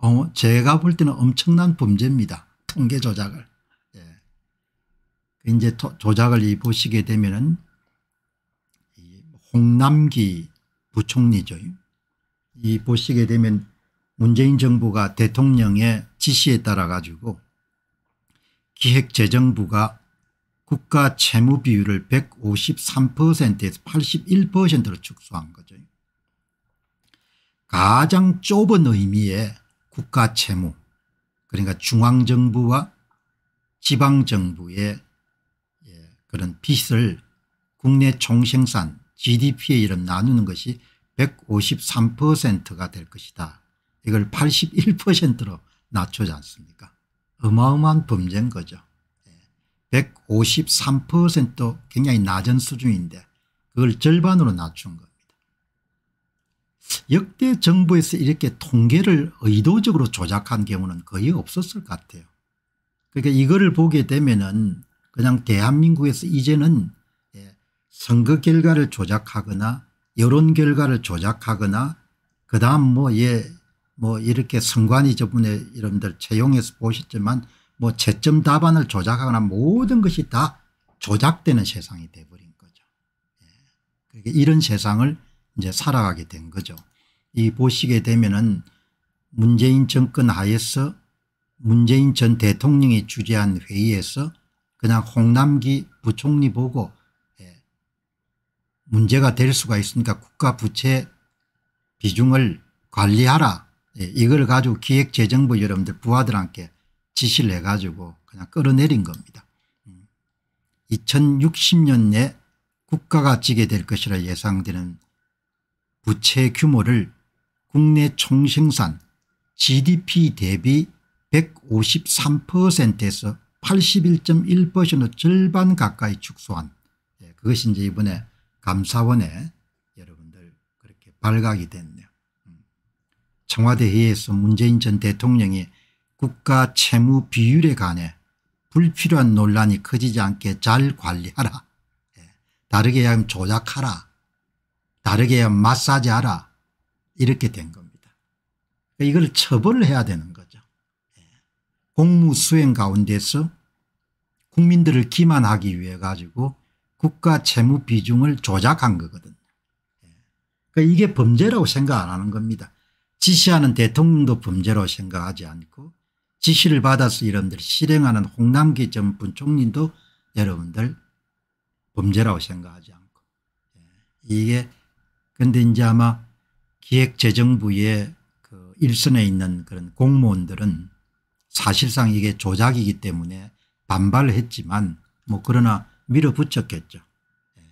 어, 제가 볼 때는 엄청난 범죄입니다. 통계 조작을. 예. 그 이제 조작을 보시게 되면은 홍남기 부총리죠. 이 보시게 되면 문재인 정부가 대통령의 지시에 따라 가지고 기획재정부가 국가 채무 비율을 153%에서 81%로 축소한 거죠. 가장 좁은 의미의 국가 채무 그러니까 중앙정부와 지방정부의 예, 그런 빚을 국내 총생산 gdp에 이름 나누는 것이 153%가 될 것이다. 이걸 81%로 낮추지 않습니까 어마어마한 범죄인 거죠. 153% 예, 굉장히 낮은 수준인데 그걸 절반으로 낮춘 거 역대 정부에서 이렇게 통계를 의도적으로 조작한 경우는 거의 없었을 것 같아요. 그러니까 이거를 보게 되면은 그냥 대한민국에서 이제는 예, 선거 결과를 조작하거나 여론 결과를 조작하거나 그 다음 뭐 예, 뭐 이렇게 선관위 저번에 여러들 채용해서 보셨지만 뭐 채점 답안을 조작하거나 모든 것이 다 조작되는 세상이 돼버린 거죠. 예. 그러니까 이런 세상을 이제 살아가게 된 거죠. 이 보시게 되면은 문재인 정권 하에서 문재인 전 대통령이 주재한 회의에서 그냥 홍남기 부총리 보고 예, 문제가 될 수가 있으니까 국가 부채 비중을 관리하라 예, 이걸 가지고 기획재정부 여러분들 부하들한테 지시를 해가지고 그냥 끌어내린 겁니다. 2060년에 음. 국가가 지게 될 것이라 예상되는 부채 규모를 국내 총생산 GDP 대비 153%에서 81.1%의 절반 가까이 축소한 예, 그것이 이제 이번에 감사원에 여러분들 그렇게 발각이 됐네요. 음. 청와대 회에서 문재인 전 대통령이 국가 채무 비율에 관해 불필요한 논란이 커지지 않게 잘 관리하라. 예, 다르게 하면 조작하라. 다르게 마사지하라 이렇게 된 겁니다. 이걸 처벌을 해야 되는 거죠. 예. 공무수행 가운데서 국민들을 기만하기 위해 가지고 국가 채무 비중을 조작한 거거든요. 예. 그러니까 이게 범죄라고 생각 안 하는 겁니다. 지시하는 대통령도 범죄로 생각하지 않고 지시를 받아서 여러분들 실행하는 홍남기 전 부총리도 여러분들 범죄라고 생각하지 않고 예. 이게 그런데 이제 아마 기획재정부의 그 일선에 있는 그런 공무원들은 사실상 이게 조작이기 때문에 반발을 했지만 뭐 그러나 밀어붙였겠죠. 예.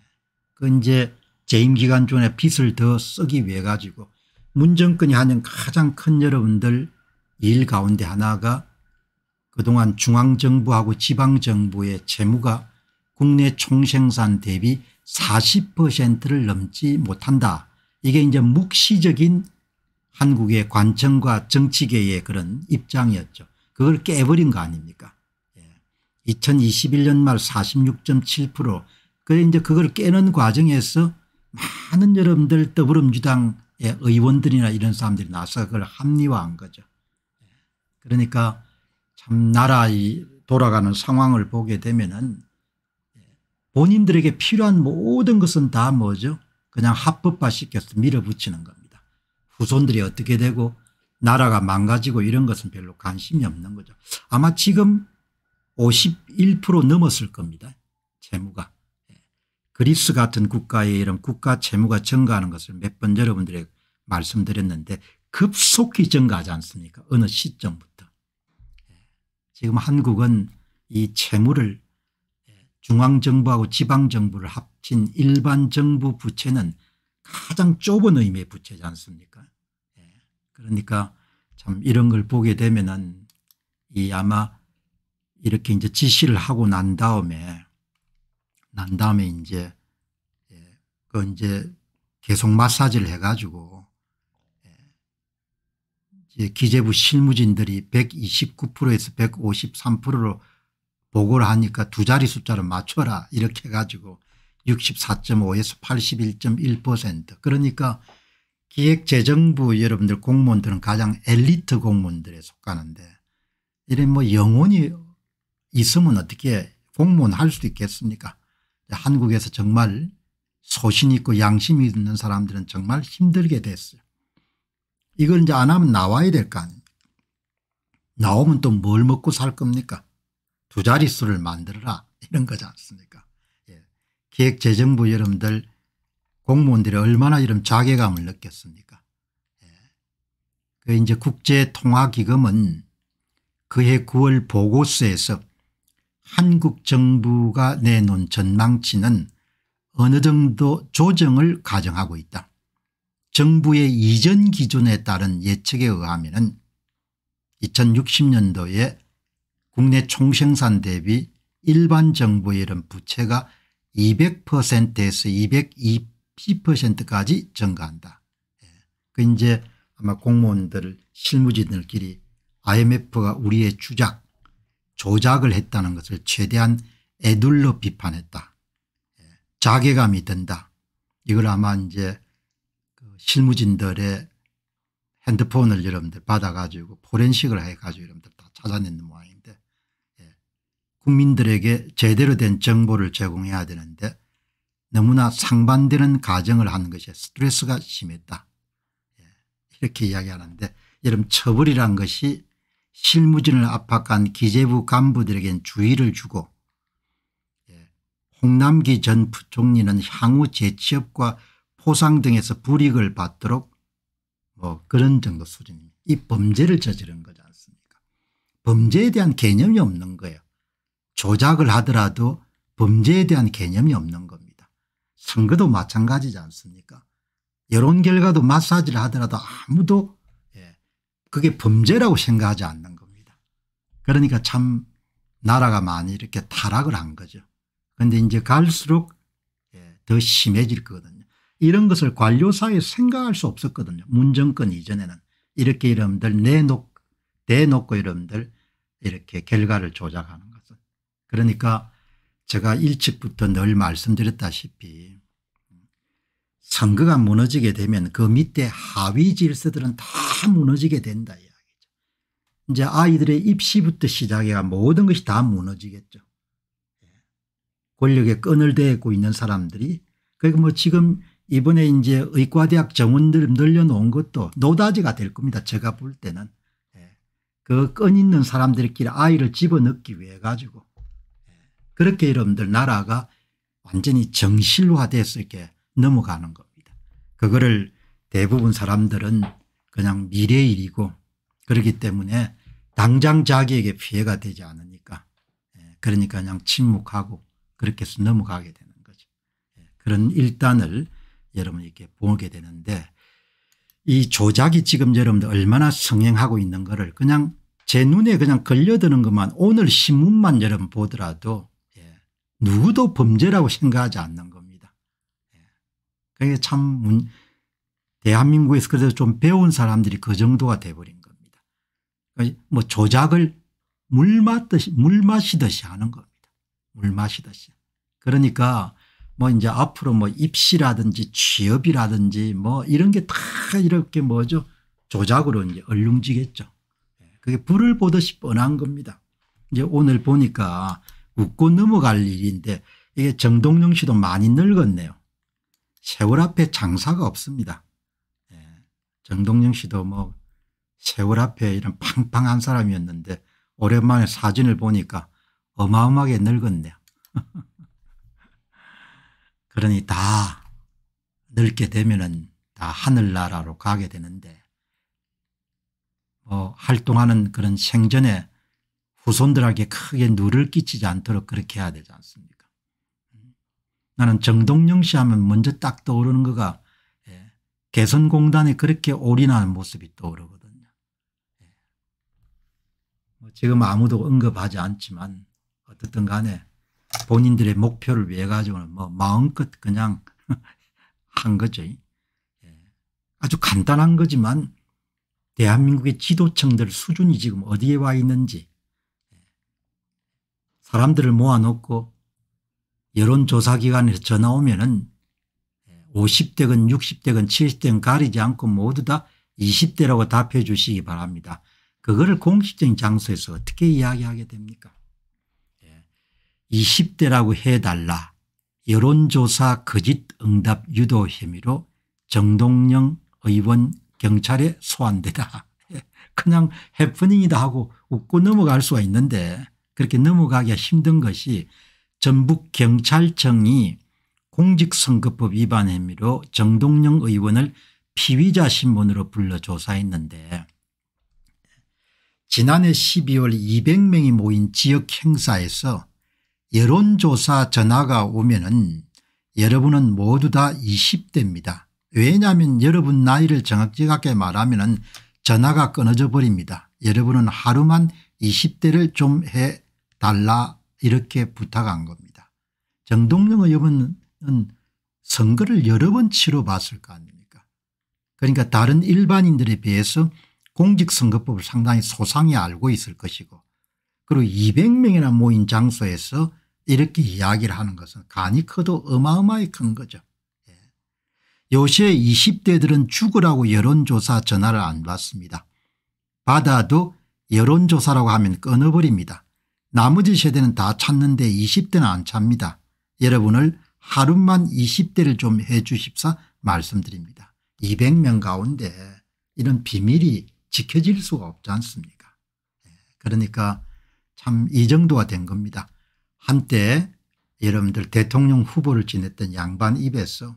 그 이제 재임 기간 중에 빚을 더 쓰기 위해 가지고 문정권이 하는 가장 큰 여러분들 일 가운데 하나가 그동안 중앙정부하고 지방정부의 재무가 국내 총생산 대비 40%를 넘지 못한다. 이게 이제 묵시적인 한국의 관청과 정치계의 그런 입장이었죠. 그걸 깨버린 거 아닙니까? 2021년 예. 말46.7% 그래 이제 그걸 깨는 과정에서 많은 여러분들 더불어민주당의 의원들이나 이런 사람들이 나서 그걸 합리화한 거죠. 예. 그러니까 참나라 돌아가는 상황을 보게 되면은 본인들에게 필요한 모든 것은 다 뭐죠? 그냥 합법화 시켜서 밀어붙이는 겁니다. 후손들이 어떻게 되고 나라가 망가지고 이런 것은 별로 관심이 없는 거죠. 아마 지금 51% 넘었을 겁니다. 채무가. 그리스 같은 국가의 이런 국가 채무가 증가하는 것을 몇 번 여러분들에게 말씀드렸는데 급속히 증가하지 않습니까 어느 시점부터. 예. 지금 한국은 이 채무를 중앙정부하고 지방정부를 합친 일반 정부 부채는 가장 좁은 의미의 부채지 않습니까 예. 그러니까 참 이런 걸 보게 되면은 이 아마 이렇게 이제 지시를 하고 난 다음에 난 다음에 이제 예. 그 이제 계속 마사지를 해가지고 예. 이제 기재부 실무진들이 129%에서 153%로 보고를 하니까 두 자리 숫자를 맞춰라 이렇게 해가지고 64.5에서 81.1% 그러니까 기획재정부 여러분들 공무원들은 가장 엘리트 공무원들에 속하는데 이런 뭐 영혼이 있으면 어떻게 공무원 할 수 있겠습니까 한국에서 정말 소신 있고 양심이 있는 사람들은 정말 힘들게 됐어요. 이걸 이제 안 하면 나와야 될 거 아닙니까 나오면 또 뭘 먹고 살 겁니까 두 자릿수를 만들어라 이런 거지 않습니까 예. 기획재정부 여러분들 공무원들이 얼마나 이런 자괴감을 느꼈습니까 예. 그 이제 국제통화기금은 그해 9월 보고서에서 한국 정부가 내놓은 전망치는 어느 정도 조정을 가정하고 있다. 정부의 이전 기준에 따른 예측에 의하면 2060년도에 국내 총생산 대비 일반 정부의 이런 부채가 200%에서 220%까지 증가한다. 예. 그 이제 아마 공무원들 실무진들끼리 IMF가 우리의 주작 조작을 했다는 것을 최대한 애둘러 비판했다. 예. 자괴감이 든다. 이걸 아마 이제 그 실무진들의 핸드폰을 여러분들 받아가지고 포렌식을 해가지고 여러분들 다 찾아내는 모양. 다 국민들에게 제대로 된 정보를 제공해야 되는데 너무나 상반되는 가정을 하는 것이 스트레스가 심했다. 예, 이렇게 이야기하는데 여러분 처벌이란 것이 실무진을 압박한 기재부 간부들에겐 주의를 주고 예, 홍남기 전 부총리는 향후 재취업과 포상 등에서 불익을 받도록 뭐 그런 정도 수준입니다. 이 범죄를 저지른 거지 않습니까 범죄에 대한 개념이 없는 거예요. 조작을 하더라도 범죄에 대한 개념이 없는 겁니다. 선거도 마찬가지지 않습니까 여론 결과도 마사지를 하더라도 아무도 예, 그게 범죄라고 생각하지 않는 겁니다. 그러니까 참 나라가 많이 이렇게 타락을 한 거죠. 그런데 이제 갈수록 예, 더 심해질 거거든요. 이런 것을 관료사회 생각할 수 없었거든요. 문정권 이전에는 이렇게 여러분들 내놓고 여러분들 이렇게 결과를 조작하는 거. 그러니까 제가 일찍부터 늘 말씀드렸다시피 선거가 무너지게 되면 그 밑에 하위 질서들은 다 무너지게 된다 이야기죠. 이제 아이들의 입시부터 시작해야 모든 것이 다 무너지겠죠. 권력에 끈을 대고 있는 사람들이 그러니뭐 지금 이번에 이제 의과대학 정원들 늘려놓은 것도 노다지가 될 겁니다. 제가 볼 때는. 예. 그끈 있는 사람들끼리 아이를 집어넣기 위해 가지고 그렇게 여러분들 나라가 완전히 정실화돼서 이렇게 넘어가는 겁니다. 그거를 대부분 사람들은 그냥 미래일이고 그렇기 때문에 당장 자기에게 피해가 되지 않으니까 예, 그러니까 그냥 침묵하고 그렇게 해서 넘어가게 되는 거죠. 예, 그런 일단을 여러분 이게 보게 되는데 이 조작이 지금 여러분들 얼마나 성행하고 있는 거를 그냥 제 눈에 그냥 걸려드는 것만 오늘 신문만 여러분 보더라도 누구도 범죄라고 생각하지 않는 겁니다. 예. 그게 참 대한민국에서 그래서 좀 배운 사람들이 그 정도가 돼버린 겁니다. 그러니까 뭐 조작을 물 마듯이 물 마시듯이 하는 겁니다. 물 마시듯이. 그러니까 뭐 이제 앞으로 뭐 입시라든지 취업이라든지 뭐 이런 게 다 이렇게 뭐죠 조작으로 이제 얼룽지겠죠. 예. 그게 불을 보듯이 뻔한 겁니다. 이제 오늘 보니까 웃고 넘어갈 일인데 이게 정동영 씨도 많이 늙었네요. 세월 앞에 장사가 없습니다. 예. 정동영 씨도 뭐 세월 앞에 이런 팡팡한 사람이었는데 오랜만에 사진을 보니까 어마어마하게 늙었네요. 그러니 다 늙게 되면은 다 하늘나라로 가게 되는데 뭐 활동하는 그런 생전에 후손들에게 크게 누를 끼치지 않도록 그렇게 해야 되지 않습니까? 나는 정동영 씨 하면 먼저 딱 떠오르는 거가 예, 개선공단에 그렇게 올인하는 모습이 떠오르거든요. 예. 뭐 지금 아무도 언급하지 않지만 어떻든 간에 본인들의 목표를 위해 가지고는 뭐 마음껏 그냥 한 거죠. 예. 아주 간단한 거지만 대한민국의 지도층들 수준이 지금 어디에 와 있는지 사람들을 모아놓고 여론조사기관에서 전화 오면은 50대건 60대건 70대건 가리지 않고 모두 다 20대라고 답해 주시기 바랍니다. 그거를 공식적인 장소에서 어떻게 이야기하게 됩니까 20대라고 예. 해달라 여론조사 거짓 응답 유도 혐의로 정동영 의원 경찰에 소환되다. 그냥 해프닝이다 하고 웃고 넘어갈 수가 있는데 그렇게 넘어가기가 힘든 것이 전북 경찰청이 공직선거법 위반 혐의로 정동영 의원을 피의자 신분으로 불러 조사했는데 지난해 12월 200명이 모인 지역 행사에서 여론조사 전화가 오면 은 여러분은 모두 다 20대입니다. 왜냐하면 여러분 나이를 정확하게 말하면 전화가 끊어져 버립니다. 여러분은 하루만 20대를 좀해 달라 이렇게 부탁한 겁니다. 정동영 의원은 선거를 여러 번 치러봤을 거 아닙니까 그러니까 다른 일반인들에 비해서 공직선거법을 상당히 소상히 알고 있을 것이고 그리고 200명이나 모인 장소에서 이렇게 이야기를 하는 것은 간이 커도 어마어마히 큰 거죠. 예. 요새 20대들은 죽으라고 여론조사 전화를 안 받습니다. 받아도 여론조사라고 하면 끊어버립니다. 나머지 세대는 다 찾는데 20대는 안 찹니다. 여러분을 하루만 20대를 좀 해 주십사 말씀드립니다. 200명 가운데 이런 비밀이 지켜질 수가 없지 않습니까 예, 그러니까 참 이 정도가 된 겁니다. 한때 여러분들 대통령 후보를 지냈던 양반 입에서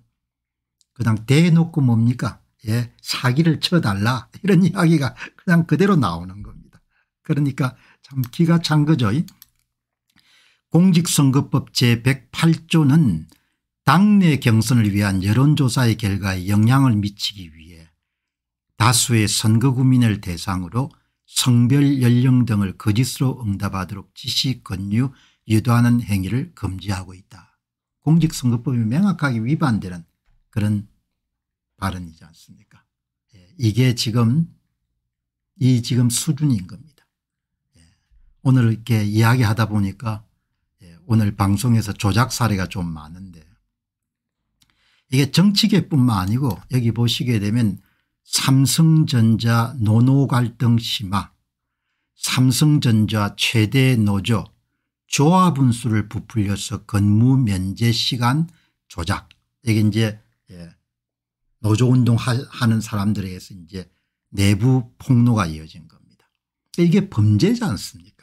그냥 대놓고 뭡니까 예 사기를 쳐달라 이런 이야기가 그냥 그대로 나오는 겁니다. 그러니까 참 기가 찬 거죠. 공직선거법 제108조는 당내 경선을 위한 여론조사의 결과에 영향을 미치기 위해 다수의 선거구민을 대상으로 성별 연령 등을 거짓으로 응답하도록 지시 권유 유도하는 행위를 금지하고 있다. 공직선거법이 명확하게 위반되는 그런 발언이지 않습니까 예, 이게 지금 이 지금 수준인 겁니다. 오늘 이렇게 이야기하다 보니까 예, 오늘 방송에서 조작 사례가 좀 많은데 이게 정치계뿐만 아니고 여기 보시게 되면 삼성전자 노노 갈등 심화 삼성전자 최대 노조 조합분수를 부풀려서 근무 면제 시간 조작 이게 이제 예, 노조운동 하는 사람들에게서 이제 내부 폭로가 이어진 겁니다. 이게 범죄지 않습니까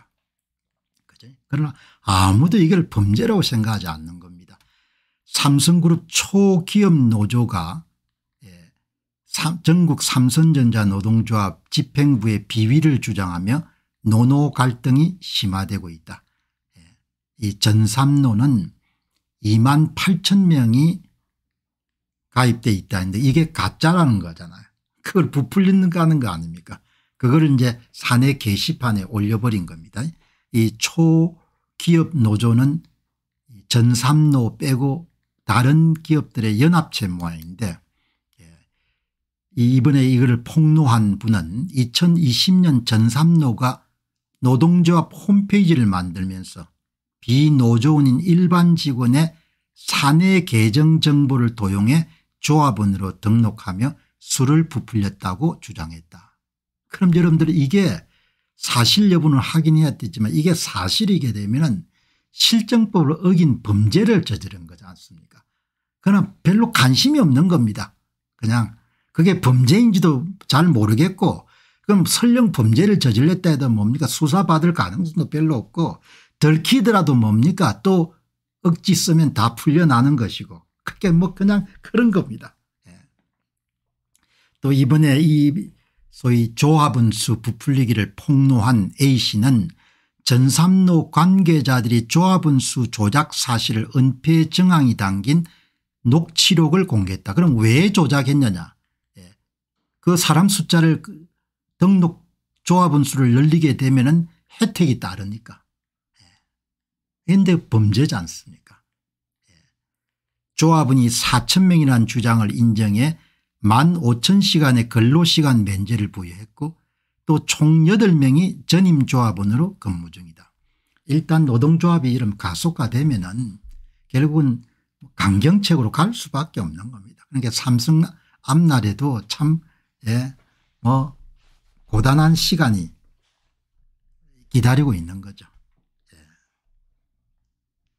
그러나 아무도 이걸 범죄라고 생각하지 않는 겁니다. 삼성그룹 초기업 노조가 예, 전국 삼성전자 노동조합 집행부의 비위를 주장하며 노노 갈등이 심화되고 있다. 예, 이 전삼노는 2만 8천 명이 가입돼 있다는데 이게 가짜라는 거잖아요. 그걸 부풀리는 거 하는 거 아닙니까 그거 이제 사내 게시판에 올려버린 겁니다. 이 초기업 노조는 전삼노 빼고 다른 기업들의 연합체 모양인데 예, 이번에 이걸 폭로한 분은 2020년 전삼노가 노동조합 홈페이지를 만들면서 비노조원인 일반 직원의 사내 계정 정보를 도용해 조합원으로 등록하며 술을 부풀렸다고 주장했다. 그럼 여러분들 이게 사실 여부는 확인해야 되지만 이게 사실이게 되면 실정법을 어긴 범죄를 저지른 거지 않습니까 그러나 별로 관심이 없는 겁니다. 그냥 그게 범죄인지도 잘 모르겠고 그럼 설령 범죄를 저질렀다 해도 뭡니까 수사받을 가능성도 별로 없고 들키더라도 뭡니까 또 억지 쓰면 다 풀려나는 것이고 그게 뭐 그냥 그런 겁니다. 예. 또 이번에 이 소위 조합은수 부풀리기를 폭로한 A씨는 전삼로 관계자들이 조합은수 조작 사실을 은폐 정황이 담긴 녹취록을 공개했다. 그럼 왜 조작했느냐 예. 그 사람 숫자를 그 등록 조합은수를 늘리게 되면 은 혜택이 따르니까. 그런데 예. 범죄지 않습니까 예. 조합은이 4천 명이라는 주장을 인정해 만 5천 시간의 근로시간 면제를 부여했고 또 총 8명이 전임조합원으로 근무 중이다. 일단 노동조합이 이름 가속화되면 은 결국은 강경책으로 갈 수밖에 없는 겁니다. 그러니까 삼성 앞날에도 참, 예, 뭐, 고단한 시간이 기다리고 있는 거죠. 예.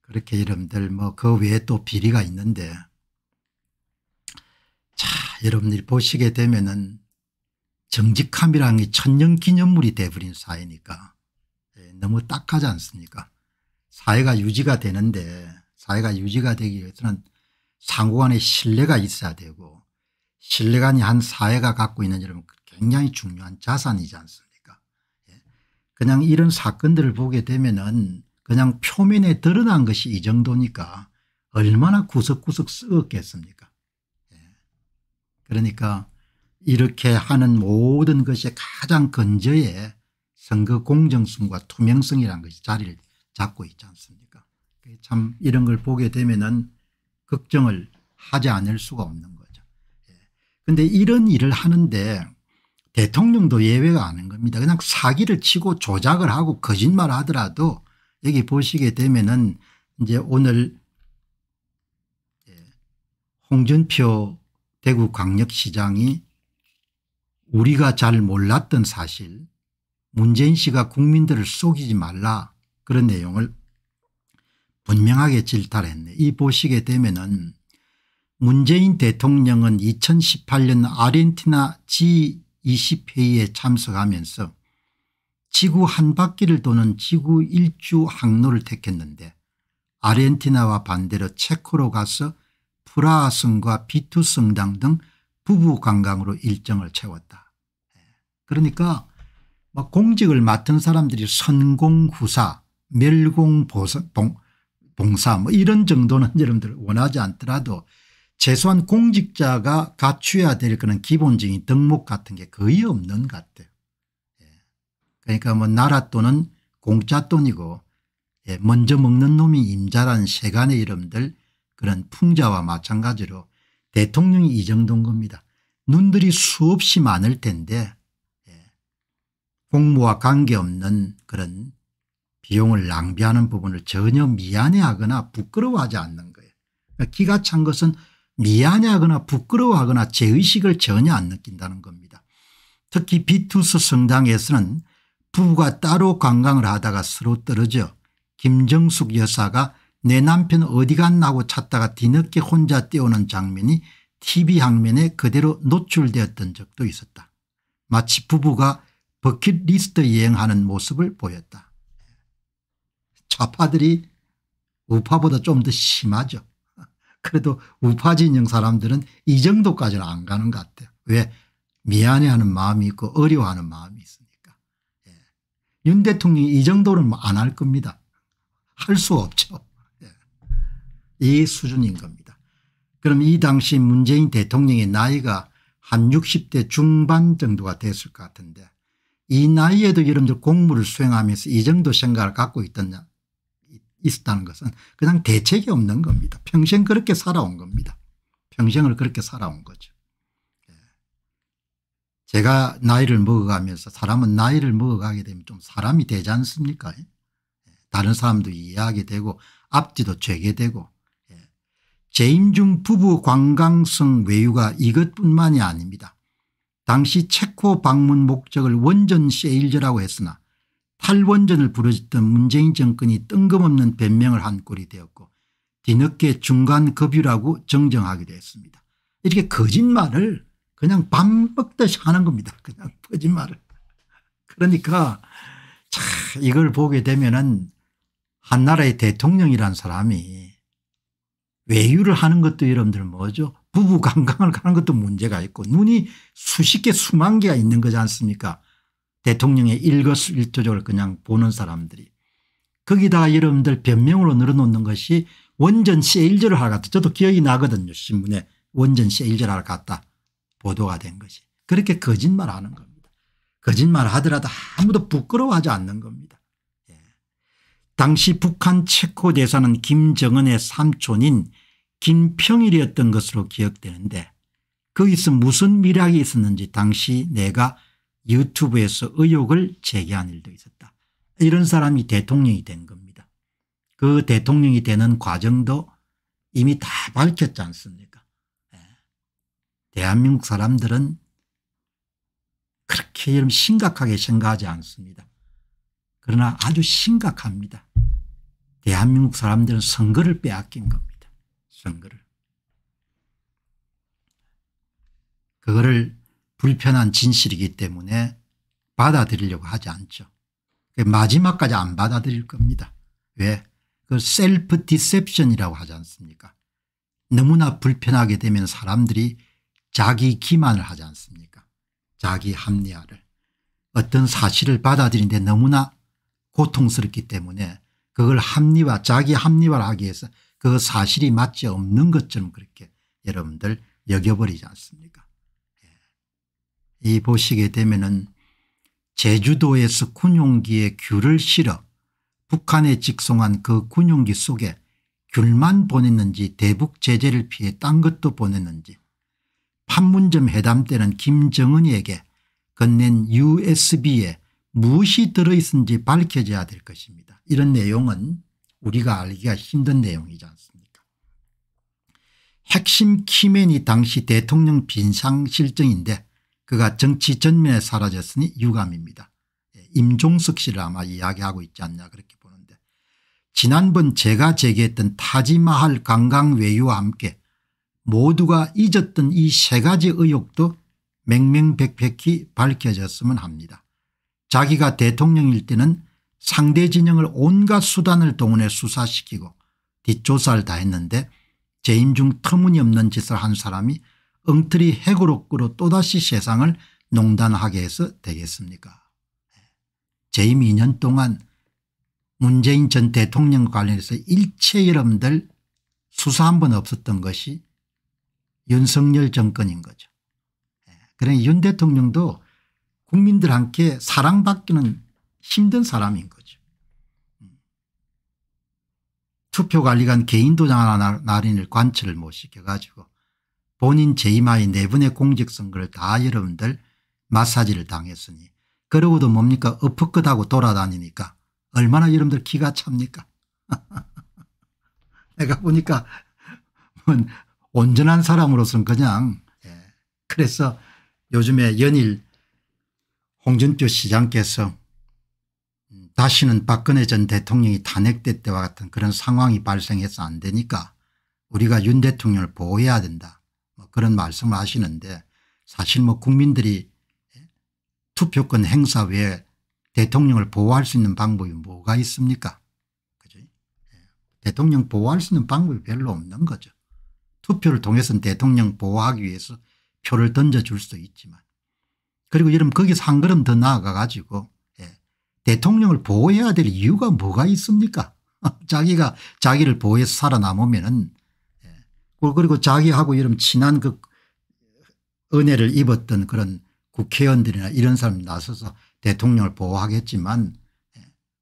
그렇게 여러분들 뭐 그 외에 또 비리가 있는데 여러분들이 보시게 되면은 정직함이란게 천년기념물이 돼버린 사회니까 예, 너무 딱하지 않습니까 사회가 유지가 되는데 사회가 유지가 되기 위해서는 상호 간의 신뢰가 있어야 되고 신뢰간이 한 사회가 갖고 있는 여러분 굉장히 중요한 자산이지 않습니까 예, 그냥 이런 사건들을 보게 되면은 그냥 표면에 드러난 것이 이 정도니까 얼마나 구석구석 쓰었겠습니까 그러니까 이렇게 하는 모든 것이 가장 근저에 선거 공정성과 투명성이라는 것이 자리를 잡고 있지 않습니까 참 이런 걸 보게 되면 은 걱정을 하지 않을 수가 없는 거죠. 그런데 예. 이런 일을 하는데 대통령도 예외가 아닌 겁니다. 그냥 사기를 치고 조작을 하고 거짓말 하더라도 여기 보시게 되면은 이제 오늘 예, 홍준표 대구광역시장이 우리가 잘 몰랐던 사실 문재인 씨가 국민들을 속이지 말라 그런 내용을 분명하게 질타했네. 이 보시게 되면은 문재인 대통령은 2018년 아르헨티나 G20 회의에 참석하면서 지구 한 바퀴를 도는 지구 일주 항로를 택했는데 아르헨티나와 반대로 체코로 가서 프라하성과 비투성당 등 부부관광으로 일정을 채웠다. 예. 그러니까 공직을 맡은 사람들이 선공후사 멸공봉사 뭐 이런 정도는 여러분들 원하지 않더라도 최소한 공직자가 갖추야될 그런 기본적인 덕목 같은 게 거의 없는 것 같아요. 예. 그러니까 뭐 나라 돈은 공짜 돈이고 예, 먼저 먹는 놈이 임자란 세간의 이름들 그런 풍자와 마찬가지로 대통령이 이 정도인 겁니다. 눈들이 수없이 많을 텐데 예, 공무와 관계없는 그런 비용을 낭비하는 부분을 전혀 미안해하거나 부끄러워하지 않는 거예요. 그러니까 기가 찬 것은 미안해하거나 부끄러워하거나 제의식을 전혀 안 느낀다는 겁니다. 특히 비투스 성당에서는 부부가 따로 관광을 하다가 서로 떨어져 김정숙 여사가 내 남편 어디 갔나고 찾다가 뒤늦게 혼자 뛰어오는 장면이 tv 항면에 그대로 노출되었던 적도 있었다. 마치 부부가 버킷리스트 여행하는 모습을 보였다. 좌파들이 우파보다 좀 더 심하죠. 그래도 우파 진영 사람들은 이 정도까지는 안 가는 것 같아요. 왜? 미안해하는 마음이 있고 어려워하는 마음이 있으니까. 예. 윤 대통령이 이 정도는 안 할 겁니다. 할 수 없죠. 이 수준인 겁니다. 그럼 이 당시 문재인 대통령의 나이가 한 60대 중반 정도가 됐을 것 같은데 이 나이에도 여러분들 공무를 수행하면서 이 정도 생각을 갖고 있던 있었다는 것은 그냥 대책이 없는 겁니다. 평생 그렇게 살아온 겁니다. 평생을 그렇게 살아온 거죠. 예. 제가 나이를 먹어가면서 사람은 나이를 먹어가게 되면 좀 사람이 되지 않습니까 예. 다른 사람도 이해하게 되고 앞뒤도 죄게 되고 재임중 부부 관광성 외유가 이것뿐만이 아닙니다. 당시 체코 방문 목적을 원전 세일즈라고 했으나 탈원전을 부르짖던 문재인 정권이 뜬금없는 변명을 한 꼴이 되었고 뒤늦게 중간급유라고 정정하기도 했습니다. 이렇게 거짓말을 그냥 밥 먹듯이 하는 겁니다. 그냥 거짓말을. 그러니까 이걸 보게 되면 은 한나라의 대통령이란 사람이 외유를 하는 것도 여러분들 뭐죠 부부 관광을 가는 것도 문제가 있고 눈이 수십 개 수만 개가 있는 거지 않습니까 대통령의 일거수일투족을 그냥 보는 사람들이 거기다 여러분들 변명으로 늘어놓는 것이 원전 세일즈를 하러 갔다 저도 기억이 나거든요 신문에 원전 세일절 하러 갔다 보도가 된 것이 그렇게 거짓말하는 겁니다 거짓말 하더라도 아무도 부끄러워하지 않는 겁니다 당시 북한 체코 대사는 김정은의 삼촌인 김평일이었던 것으로 기억되는데 거기서 무슨 미락이 있었는지 당시 내가 유튜브에서 의혹을 제기한 일도 있었다. 이런 사람이 대통령이 된 겁니다. 그 대통령이 되는 과정도 이미 다 밝혔지 않습니까 네. 대한민국 사람들은 그렇게 심각하게 생각하지 않습니다. 그러나 아주 심각합니다. 대한민국 사람들은 선거를 빼앗긴 겁니다. 선거를. 그거를 불편한 진실이기 때문에 받아들이려고 하지 않죠. 마지막까지 안 받아들일 겁니다. 왜? 그 셀프 디셉션이라고 하지 않습니까? 너무나 불편하게 되면 사람들이 자기 기만을 하지 않습니까? 자기 합리화를. 어떤 사실을 받아들이는데 너무나 고통스럽기 때문에 그걸 합리화 자기 합리화를 하기 위해서 그 사실이 맞지 없는 것처럼 그렇게 여러분들 여겨버리지 않습니까 예. 이 보시게 되면은 제주도에서 군용기에 귤을 실어 북한에 직송한 그 군용기 속에 귤만 보냈는지 대북 제재를 피해 딴 것도 보냈는지 판문점 회담 때는 김정은에게 건넨 usb에 무엇이 들어있는지 밝혀져야 될 것입니다. 이런 내용은 우리가 알기가 힘든 내용이지 않습니까 핵심 키맨이 당시 대통령 빈상실정인데 그가 정치 전면에 사라졌으니 유감입니다. 예, 임종석 씨를 아마 이야기하고 있지 않냐 그렇게 보는데 지난번 제가 제기했던 타지마할 관광 외유와 함께 모두가 잊었던 이 세 가지 의혹도 맹맹백백히 밝혀졌으면 합니다. 자기가 대통령일 때는 상대 진영을 온갖 수단을 동원해 수사시키고 뒷조사를 다 했는데 재임 중 터무니없는 짓을 한 사람이 엉터리 핵으로 끌어 또다시 세상을 농단하게 해서 되겠습니까 예. 재임 2년 동안 문재인 전대통령 관련해서 일체 여러분들 수사 한 번 없었던 것이 윤석열 정권인 거죠. 예. 그러니 윤 대통령도 국민들한테 사랑받기는 힘든 사람인 거죠. 음. 투표관리관 개인도장 날인을 관철을 못 시켜가지고 본인 재임하에 네 분의 공직선거를 다 여러분들 마사지를 당했으니 그러고도 뭡니까 어프끝하고 돌아다니니까 얼마나 여러분들 기가 찹니까 내가 보니까 온전한 사람으로서는 그냥 예. 그래서 요즘에 연일 홍준표 시장께서 다시는 박근혜 전 대통령이 탄핵될 때와 같은 그런 상황이 발생해서 안 되니까 우리가 윤 대통령을 보호해야 된다 뭐 그런 말씀을 하시는데 사실 뭐 국민들이 투표권 행사 외에 대통령을 보호할 수 있는 방법이 뭐가 있습니까 그죠? 예. 대통령 보호할 수 있는 방법이 별로 없는 거죠. 투표를 통해서는 대통령 보호하기 위해서 표를 던져줄 수도 있지만 그리고 여러분 거기서 한 걸음 더 나아가 가지고 대통령을 보호해야 될 이유가 뭐가 있습니까? 자기가 자기를 보호해서 살아남으면은 예. 그, 그리고 자기하고 이런 친한 그 은혜를 입었던 그런 국회의원들이나 이런 사람 나서서 대통령을 보호하겠지만 예.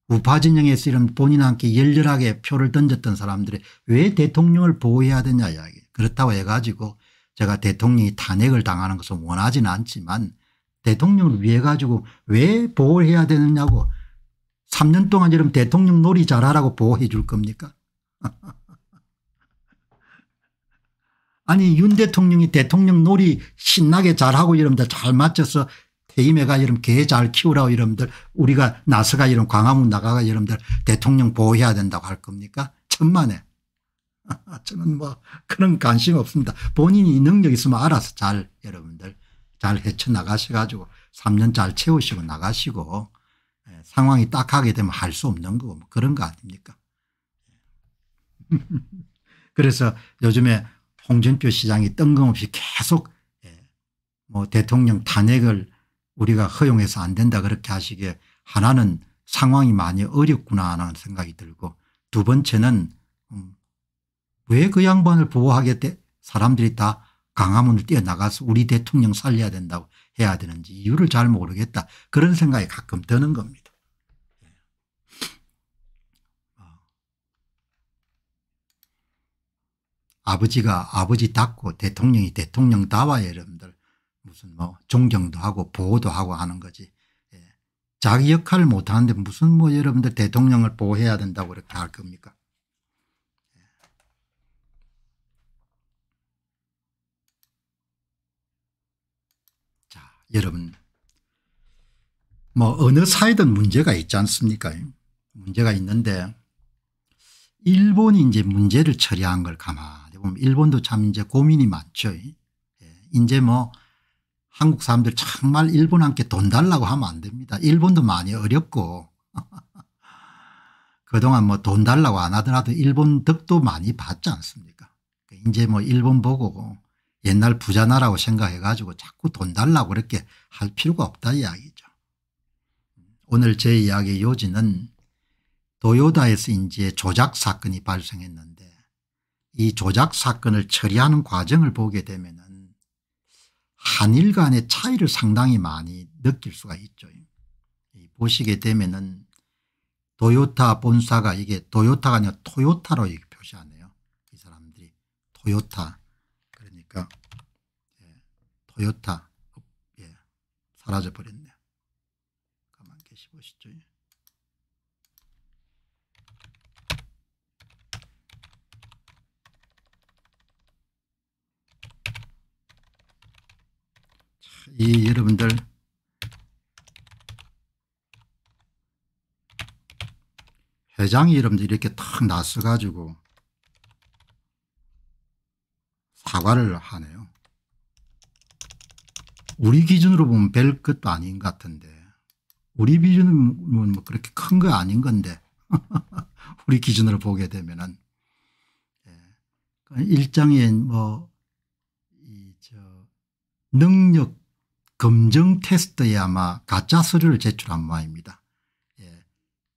우파 진영에서 이런 본인과 함 열렬하게 표를 던졌던 사람들이 왜 대통령을 보호해야 되냐 이야기 그렇다고 해가지고 제가 대통령이 탄핵을 당하는 것을 원하지는 않지만 대통령을 위해 가지고 왜 보호해야 되느냐고 3년 동안 이러면 대통령 놀이 잘하라고 보호해 줄 겁니까? 아니 윤 대통령이 대통령 놀이 신나게 잘하고 이러면들 잘 맞춰서 퇴임해가 이러면 개잘 키우라고 이러면들 우리가 나서가 이런 광화문 나가가 이러면들 대통령 보호해야 된다고 할 겁니까? 천만에. 저는 뭐 그런 관심 없습니다. 본인이 능력 있으면 알아서 잘 여러분들 잘 헤쳐나가셔가지고 3년 잘 채우시고 나가시고 상황이 딱하게 되면 할 수 없는 거고 뭐 그런 거 아닙니까? 그래서 요즘에 홍준표 시장이 뜬금없이 계속 예, 뭐 대통령 탄핵을 우리가 허용해서 안 된다 그렇게 하시기 하나는 상황이 많이 어렵구나 하는 생각이 들고 두 번째는 음, 왜그 양반을 보호하게 돼 사람들이 다 강화문을 뛰어나가서 우리 대통령 살려야 된다고 해야 되는지 이유를 잘 모르겠다 그런 생각이 가끔 드는 겁니다. 아버지가 아버지답고 대통령이 대통령다와야 여러분들 무슨 뭐 존경도 하고 보호도 하고 하는 거지. 예. 자기 역할을 못하는데 무슨 뭐 여러분들 대통령을 보호해야 된다고 그렇게 할 겁니까? 예. 자 여러분 뭐 어느 사이든 문제가 있지 않습니까? 문제가 있는데 일본이 이제 문제를 처리한 걸 가만 일본도 참 이제 고민이 많죠. 예. 이제 뭐 한국 사람들 정말 일본한테 돈 달라고 하면 안 됩니다. 일본도 많이 어렵고 그동안 뭐 돈 달라고 안 하더라도 일본 덕도 많이 받지 않습니까 이제 뭐 일본 보고 옛날 부자 나라고 생각해 가지고 자꾸 돈 달라고 그렇게 할 필요가 없다 이야기죠. 오늘 제이야기 요지는 도요다에서 이제 조작 사건이 발생했는데 이 조작 사건을 처리하는 과정을 보게 되면 은 한일 간의 차이를 상당히 많이 느낄 수가 있죠. 보시게 되면 은 도요타 본사가 이게 도요타가 아니라 토요타로 표시하네요. 이 사람들이 토요타 그러니까 예, 토요타 예, 사라져버렸 이 여러분들 회장이 여러분들 이렇게 탁 나서가지고 사과를 하네요. 우리 기준으로 보면 별 것도 아닌 것 같은데 우리 기준은 뭐 그렇게 큰 거 아닌 건데 우리 기준으로 보게 되면은 예. 일장인 뭐이저 능력 검증 테스트에 아마 가짜 서류를 제출한 모양입니다. 예.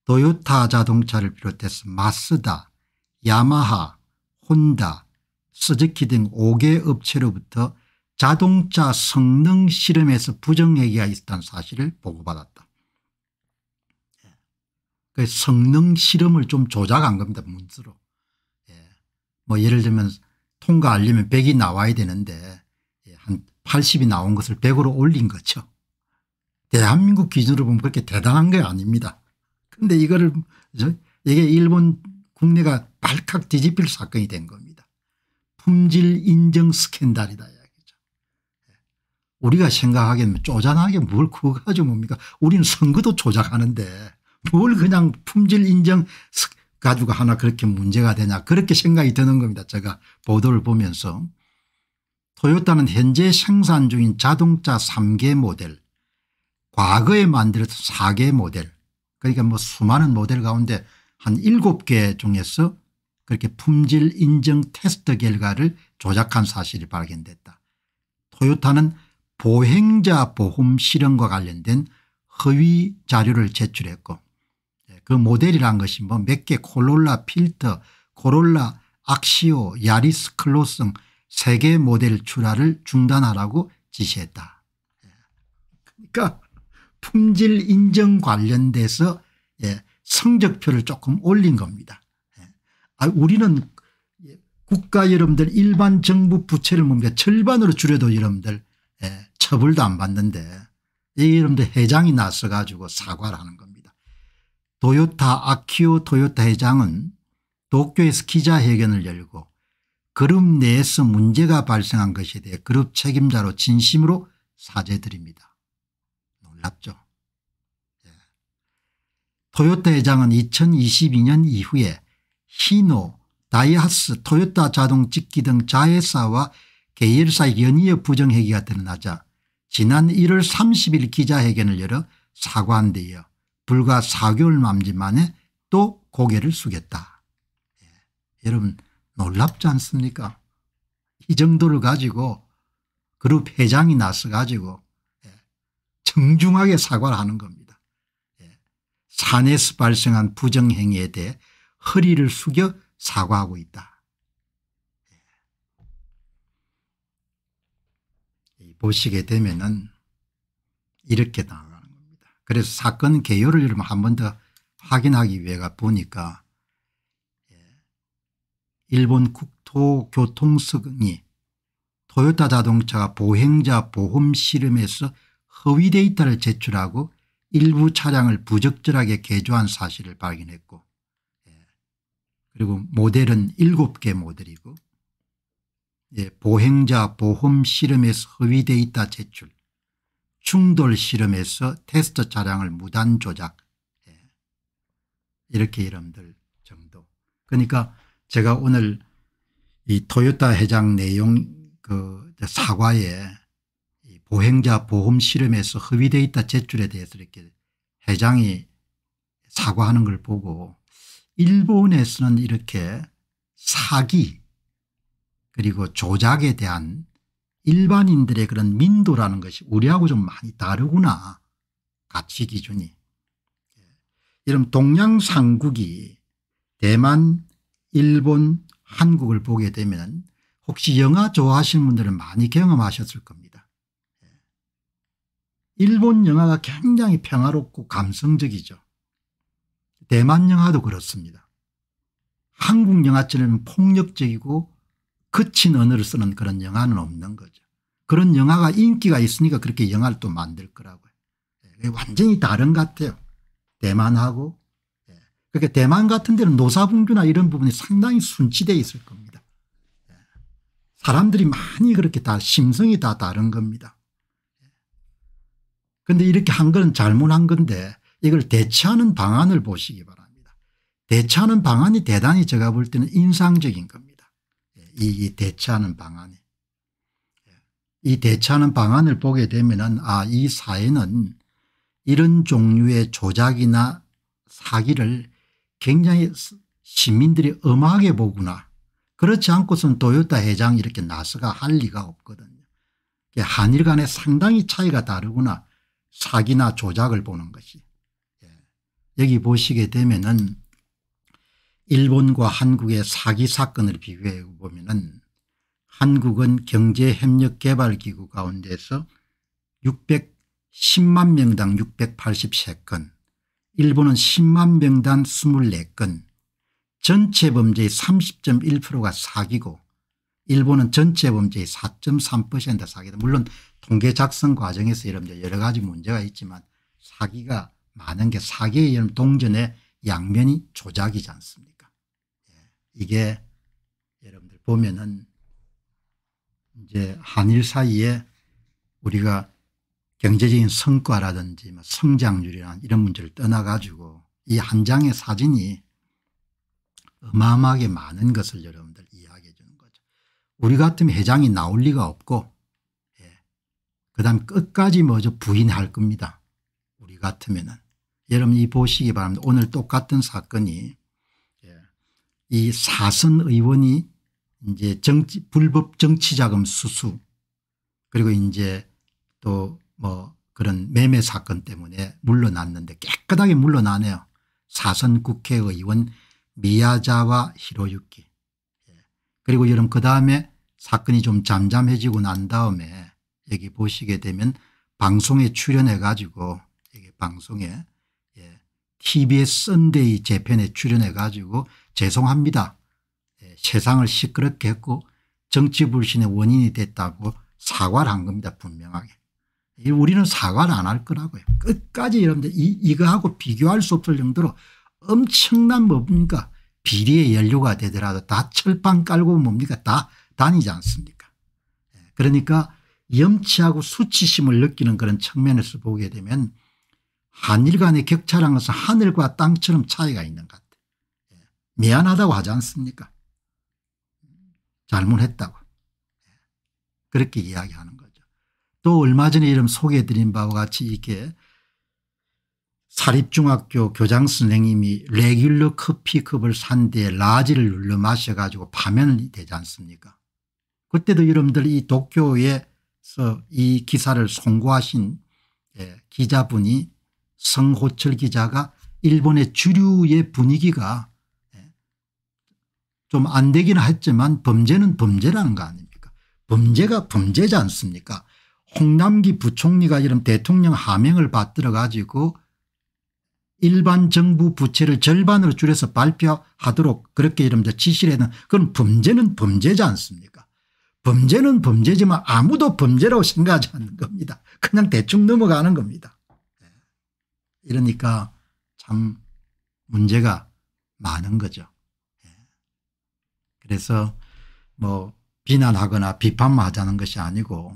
도요타 자동차를 비롯해서 마스다, 야마하, 혼다, 스즈키 등 5개 업체로부터 자동차 성능 실험에서 부정행위가 있었다는 사실을 보고받았다. 예. 그 성능 실험을 좀 조작한 겁니다. 문서로. 예. 뭐 예를 들면 통과하려면 100이 나와야 되는데 80이 나온 것을 100으로 올린 거죠. 대한민국 기준으로 보면 그렇게 대단한 게 아닙니다. 근데 이거를 이게 일본 국내가 발칵 뒤집힐 사건이 된 겁니다. 품질 인정 스캔들이다 이야기죠. 예. 우리가 생각하기에는 쪼잔하게 뭘 그거 가지고 뭡니까 우리는 선거도 조작하는데 뭘 그냥 품질 인정 가지고 하나 그렇게 문제가 되냐 그렇게 생각이 드는 겁니다. 제가 보도를 보면서 토요타는 현재 생산 중인 자동차 3개 모델 과거에 만들었던 4개 모델 그러니까 뭐 수많은 모델 가운데 한 7개 중에서 그렇게 품질 인증 테스트 결과를 조작한 사실이 발견됐다. 토요타는 보행자 보험 실현과 관련된 허위 자료를 제출했고 그 모델이란 것이 뭐 몇 개콜롤라 필터, 콜롤라 악시오, 야리스 클로성 세계 모델 출하를 중단하라고 지시했다. 그러니까 품질 인정 관련돼서 예, 성적표를 조금 올린 겁니다. 예. 아, 우리는 국가 여러분들 일반 정부 부채를 뭡니까 절반으로 줄여도 여러분들 예, 처벌도 안 받는데 여러분들 회장이 나서 가지고 사과를 하는 겁니다. 도요타 아키오 도요타 회장은 도쿄에서 기자회견을 열고 그룹 내에서 문제가 발생한 것에 대해 그룹 책임자로 진심으로 사죄드립니다. 놀랍죠. 네. 토요타 회장은 2022년 이후에 히노, 다이하스, 토요타 자동찍기 등 자회사와 계열사 연이어 부정회계가 드러나자 지난 1월 30일 기자회견을 열어 사과한 데 이어 불과 4개월 만지 만에 또 고개를 숙였다. 예. 여러분 놀랍지 않습니까? 이 정도를 가지고 그룹 회장이 나서 가지고 예, 정중하게 사과를 하는 겁니다. 예, 산에서 발생한 부정행위에 대해 허리를 숙여 사과하고 있다. 예. 보시게 되면은 이렇게 나가는 겁니다. 그래서 사건 개요를 한번 더 확인하기 위해 보니까 일본 국토교통성이 토요타 자동차가 보행자 보험 실험에서 허위 데이터를 제출하고 일부 차량을 부적절하게 개조한 사실을 발견했고 예. 그리고 모델은 7개 모델이고 예, 보행자 보험 실험에서 허위 데이터 제출 충돌 실험에서 테스트 차량을 무단 조작 예. 이렇게 이름들 정도 그러니까 제가 오늘 이 토요타 회장 내용 그 사과에 보행자 보험 실험에서 허위어 있다 제출에 대해서 이렇게 회장이 사과하는 걸 보고 일본에서는 이렇게 사기 그리고 조작에 대한 일반인들의 그런 민도라는 것이 우리하고 좀 많이 다르구나 가치 기준이. 이런 동양 상국이 대만 일본 한국을 보게 되면 혹시 영화 좋아하시는 분들은 많이 경험하셨을 겁니다. 예. 일본 영화가 굉장히 평화롭고 감성적이죠. 대만 영화도 그렇습니다. 한국 영화처럼 폭력적이고 거친 언어를 쓰는 그런 영화는 없는 거죠. 그런 영화가 인기가 있으니까 그렇게 영화를 또 만들 거라고요. 예, 완전히 다른 같아요. 대만하고 그게 그러니까 대만 같은 데는 노사분규나 이런 부분이 상당히 순치돼 있을 겁니다. 예. 사람들이 많이 그렇게 다 심성이 다 다른 겁니다. 그런데 예. 이렇게 한 건 잘못한 건데 이걸 대처하는 방안을 보시기 바랍니다. 대처하는 방안이 대단히 제가 볼 때는 인상적인 겁니다. 예, 이 대처하는 방안이. 이 대처하는 방안을 보게 되면 아이 사회는 이런 종류의 조작이나 사기를 굉장히 시민들이 엄하게 보구나. 그렇지 않고선 도요타 회장 이렇게 나서가 할 리가 없거든요. 한일 간에 상당히 차이가 다르구나. 사기나 조작을 보는 것이. 예. 여기 보시게 되면은 일본과 한국의 사기 사건을 비교해 보면은 한국은 경제협력개발기구 가운데서 610만 명당 683건 일본은 10만 명당 24건 전체 범죄의 30.1%가 사기고 일본은 전체 범죄의 4.3% 사기다. 물론 통계 작성 과정에서 여러분들 여러 가지 문제가 있지만 사기가 많은 게 사기의 여름 동전의 양면이 조작이지 않습니까 예. 이게 여러분들 보면은 이제 한일 사이에 우리가 경제적인 성과라든지 뭐 성장률이나 이런 문제를 떠나가지고 이 한 장의 사진이 어마어마하게 많은 것을 여러분들 이야기해 주는 거죠. 우리 같으면 회장이 나올 리가 없고 예. 그다음 끝까지 먼저 부인할 겁니다. 우리 같으면 은 여러분 이 보시기 바랍니다. 오늘 똑같은 사건이 예. 이 사선 의원이 이제 정치 불법 정치자금 수수 그리고 이제 또뭐 그런 매매 사건 때문에 물러났는데 깨끗하게 물러나네요. 사선 국회의원 미야자와 히로유키 예. 그리고 여러분 그 다음에 사건이 좀 잠잠해지고 난 다음에 여기 보시게 되면 방송에 출연해 가지고 여기 방송에 예, TBS 썬데이 재편에 출연해 가지고 죄송합니다. 예, 세상을 시끄럽게 했고 정치 불신의 원인이 됐다고 사과를 한 겁니다 분명하게. 우리는 사과를 안 할 거라고요. 끝까지 여러분들 이, 이거하고 비교할 수 없을 정도로 엄청난 뭡니까 비리의 연료가 되더라도 다 철판 깔고 뭡니까 다 다니지 않습니까 예, 그러니까 염치하고 수치심을 느끼는 그런 측면에서 보게 되면 한일 간의 격차라는 것은 하늘과 땅처럼 차이가 있는 것 같아요. 예, 미안하다고 하지 않습니까 잘못했다고 예, 그렇게 이야기하는 또 얼마 전에 이름 소개해드린 바와 같이 이게 사립중학교 교장 선생님이 레귤러 커피컵을 산 뒤에 라지를 눌러 마셔가지고 파면이 되지 않습니까 그때도 여러분들 이 도쿄에서 이 기사를 송고하신 예, 기자분이 성호철 기자가 일본의 주류의 분위기가 예, 좀안 되긴 했지만 범죄는 범죄라는 거 아닙니까 범죄가 범죄지 않습니까 홍남기 부총리가 이런 대통령 하명을 받들어 가지고 일반 정부 부채를 절반으로 줄여서 발표하도록 그렇게 이름자 지시를 했는 그건 범죄는 범죄지 않습니까 범죄는 범죄지만 아무도 범죄라고 생각하지 않는 겁니다. 그냥 대충 넘어가는 겁니다. 예. 이러니까 참 문제가 많은 거죠. 예. 그래서 뭐 비난하거나 비판만 하자는 것이 아니고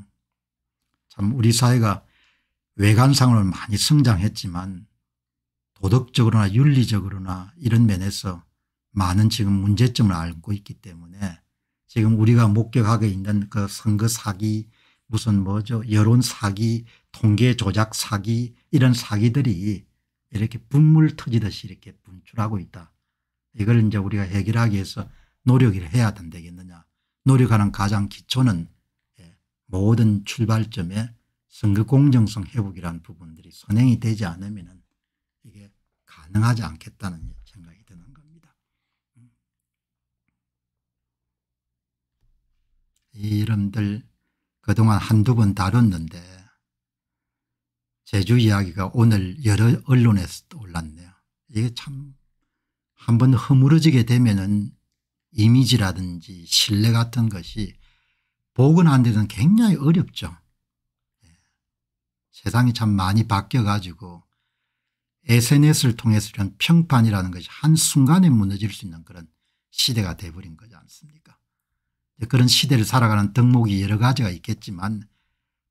참 우리 사회가 외관상으로는 많이 성장했지만 도덕적으로나 윤리적으로나 이런 면에서 많은 지금 문제점을 알고 있기 때문에 지금 우리가 목격하고 있는 그 선거 사기 무슨 뭐죠 여론 사기 통계 조작 사기 이런 사기들이 이렇게 분물 터지듯이 이렇게 분출하고 있다. 이걸 이제 우리가 해결하기 위해서 노력을 해야 된다겠느냐. 노력하는 가장 기초는 모든 출발점에 선거 공정성 회복이라는 부분들이 선행이 되지 않으면 이게 가능하지 않겠다는 생각이 드는 겁니다. 이름들 그동안 한두 번 다뤘는데 제주 이야기가 오늘 여러 언론에서 올랐네요. 이게 참 한 번 허물어지게 되면 은 이미지라든지 신뢰 같은 것이 복은하는 데는 굉장히 어렵죠. 예. 세상이 참 많이 바뀌어가지고 SNS를 통해서 이런 평판이라는 것이 한순간에 무너질 수 있는 그런 시대가 돼버린 거지 않습니까 그런 시대를 살아가는 덕목이 여러 가지가 있겠지만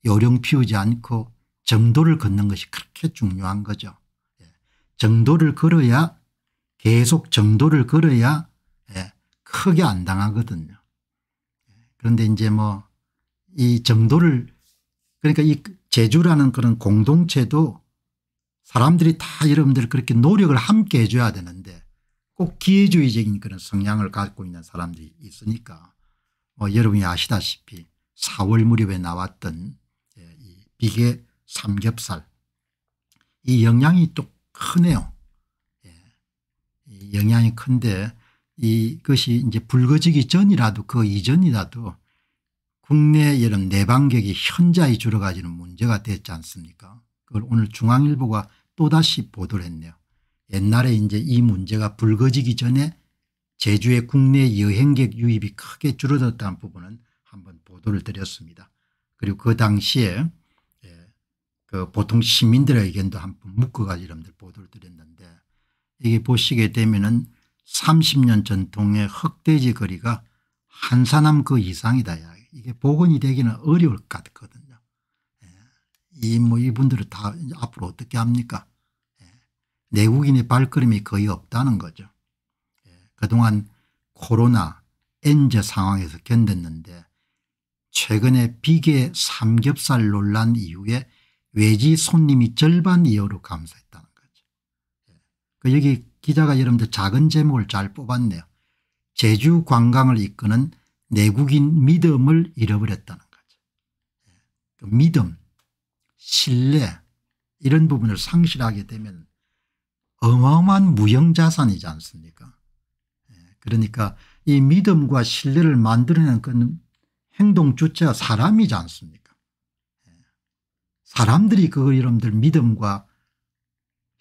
요령 피우지 않고 정도를 걷는 것이 그렇게 중요한 거죠. 예. 정도를 걸어야 계속 정도를 걸어야 예, 크게 안 당하거든요. 그런데 이제 뭐 이 정도를 그러니까 이 제주라는 그런 공동체도 사람들이 다 여러분들 그렇게 노력을 함께 해줘야 되는데 꼭 기회주의적인 그런 성향을 갖고 있는 사람들이 있으니까 뭐 여러분이 아시다시피 4월 무렵에 나왔던 예, 이 비계 삼겹살 이 영향이 또 크네요. 예. 영향이 큰데 이것이 이제 불거지기 전이라도 그 이전이라도 국내 여름 내방객이 현저히 줄어가지는 문제가 됐지 않습니까 그걸 오늘 중앙일보가 또다시 보도를 했네요. 옛날에 이제 이 문제가 불거지기 전에 제주의 국내 여행객 유입이 크게 줄어들었다는 부분은 한번 보도를 드렸습니다. 그리고 그 당시에 예, 그 보통 시민들의 의견도 한번 묶어가지고 여러분들 보도를 드렸는데 이게 보시게 되면은 30년 전통의 흑돼지 거리가 한 사람 그 이상이다. 이게 복원이 되기는 어려울 것 같거든요. 예. 이, 뭐, 이분들을 다 앞으로 어떻게 합니까? 예. 내국인의 발걸음이 거의 없다는 거죠. 예. 그동안 코로나, 엔저 상황에서 견뎠는데 최근에 비계 삼겹살 논란 이후에 외지 손님이 절반 이하로 감소했다는 거죠. 예. 그 여기 기자가 여러분들 작은 제목을 잘 뽑았네요. 제주 관광을 이끄는 내국인 믿음을 잃어버렸다는 거죠. 예. 그 믿음, 신뢰 이런 부분을 상실하게 되면 어마어마한 무형자산이지 않습니까 예. 그러니까 이 믿음과 신뢰를 만들어내는 그 행동 주체 사람이지 않습니까 예. 사람들이 그걸 여러분들 믿음과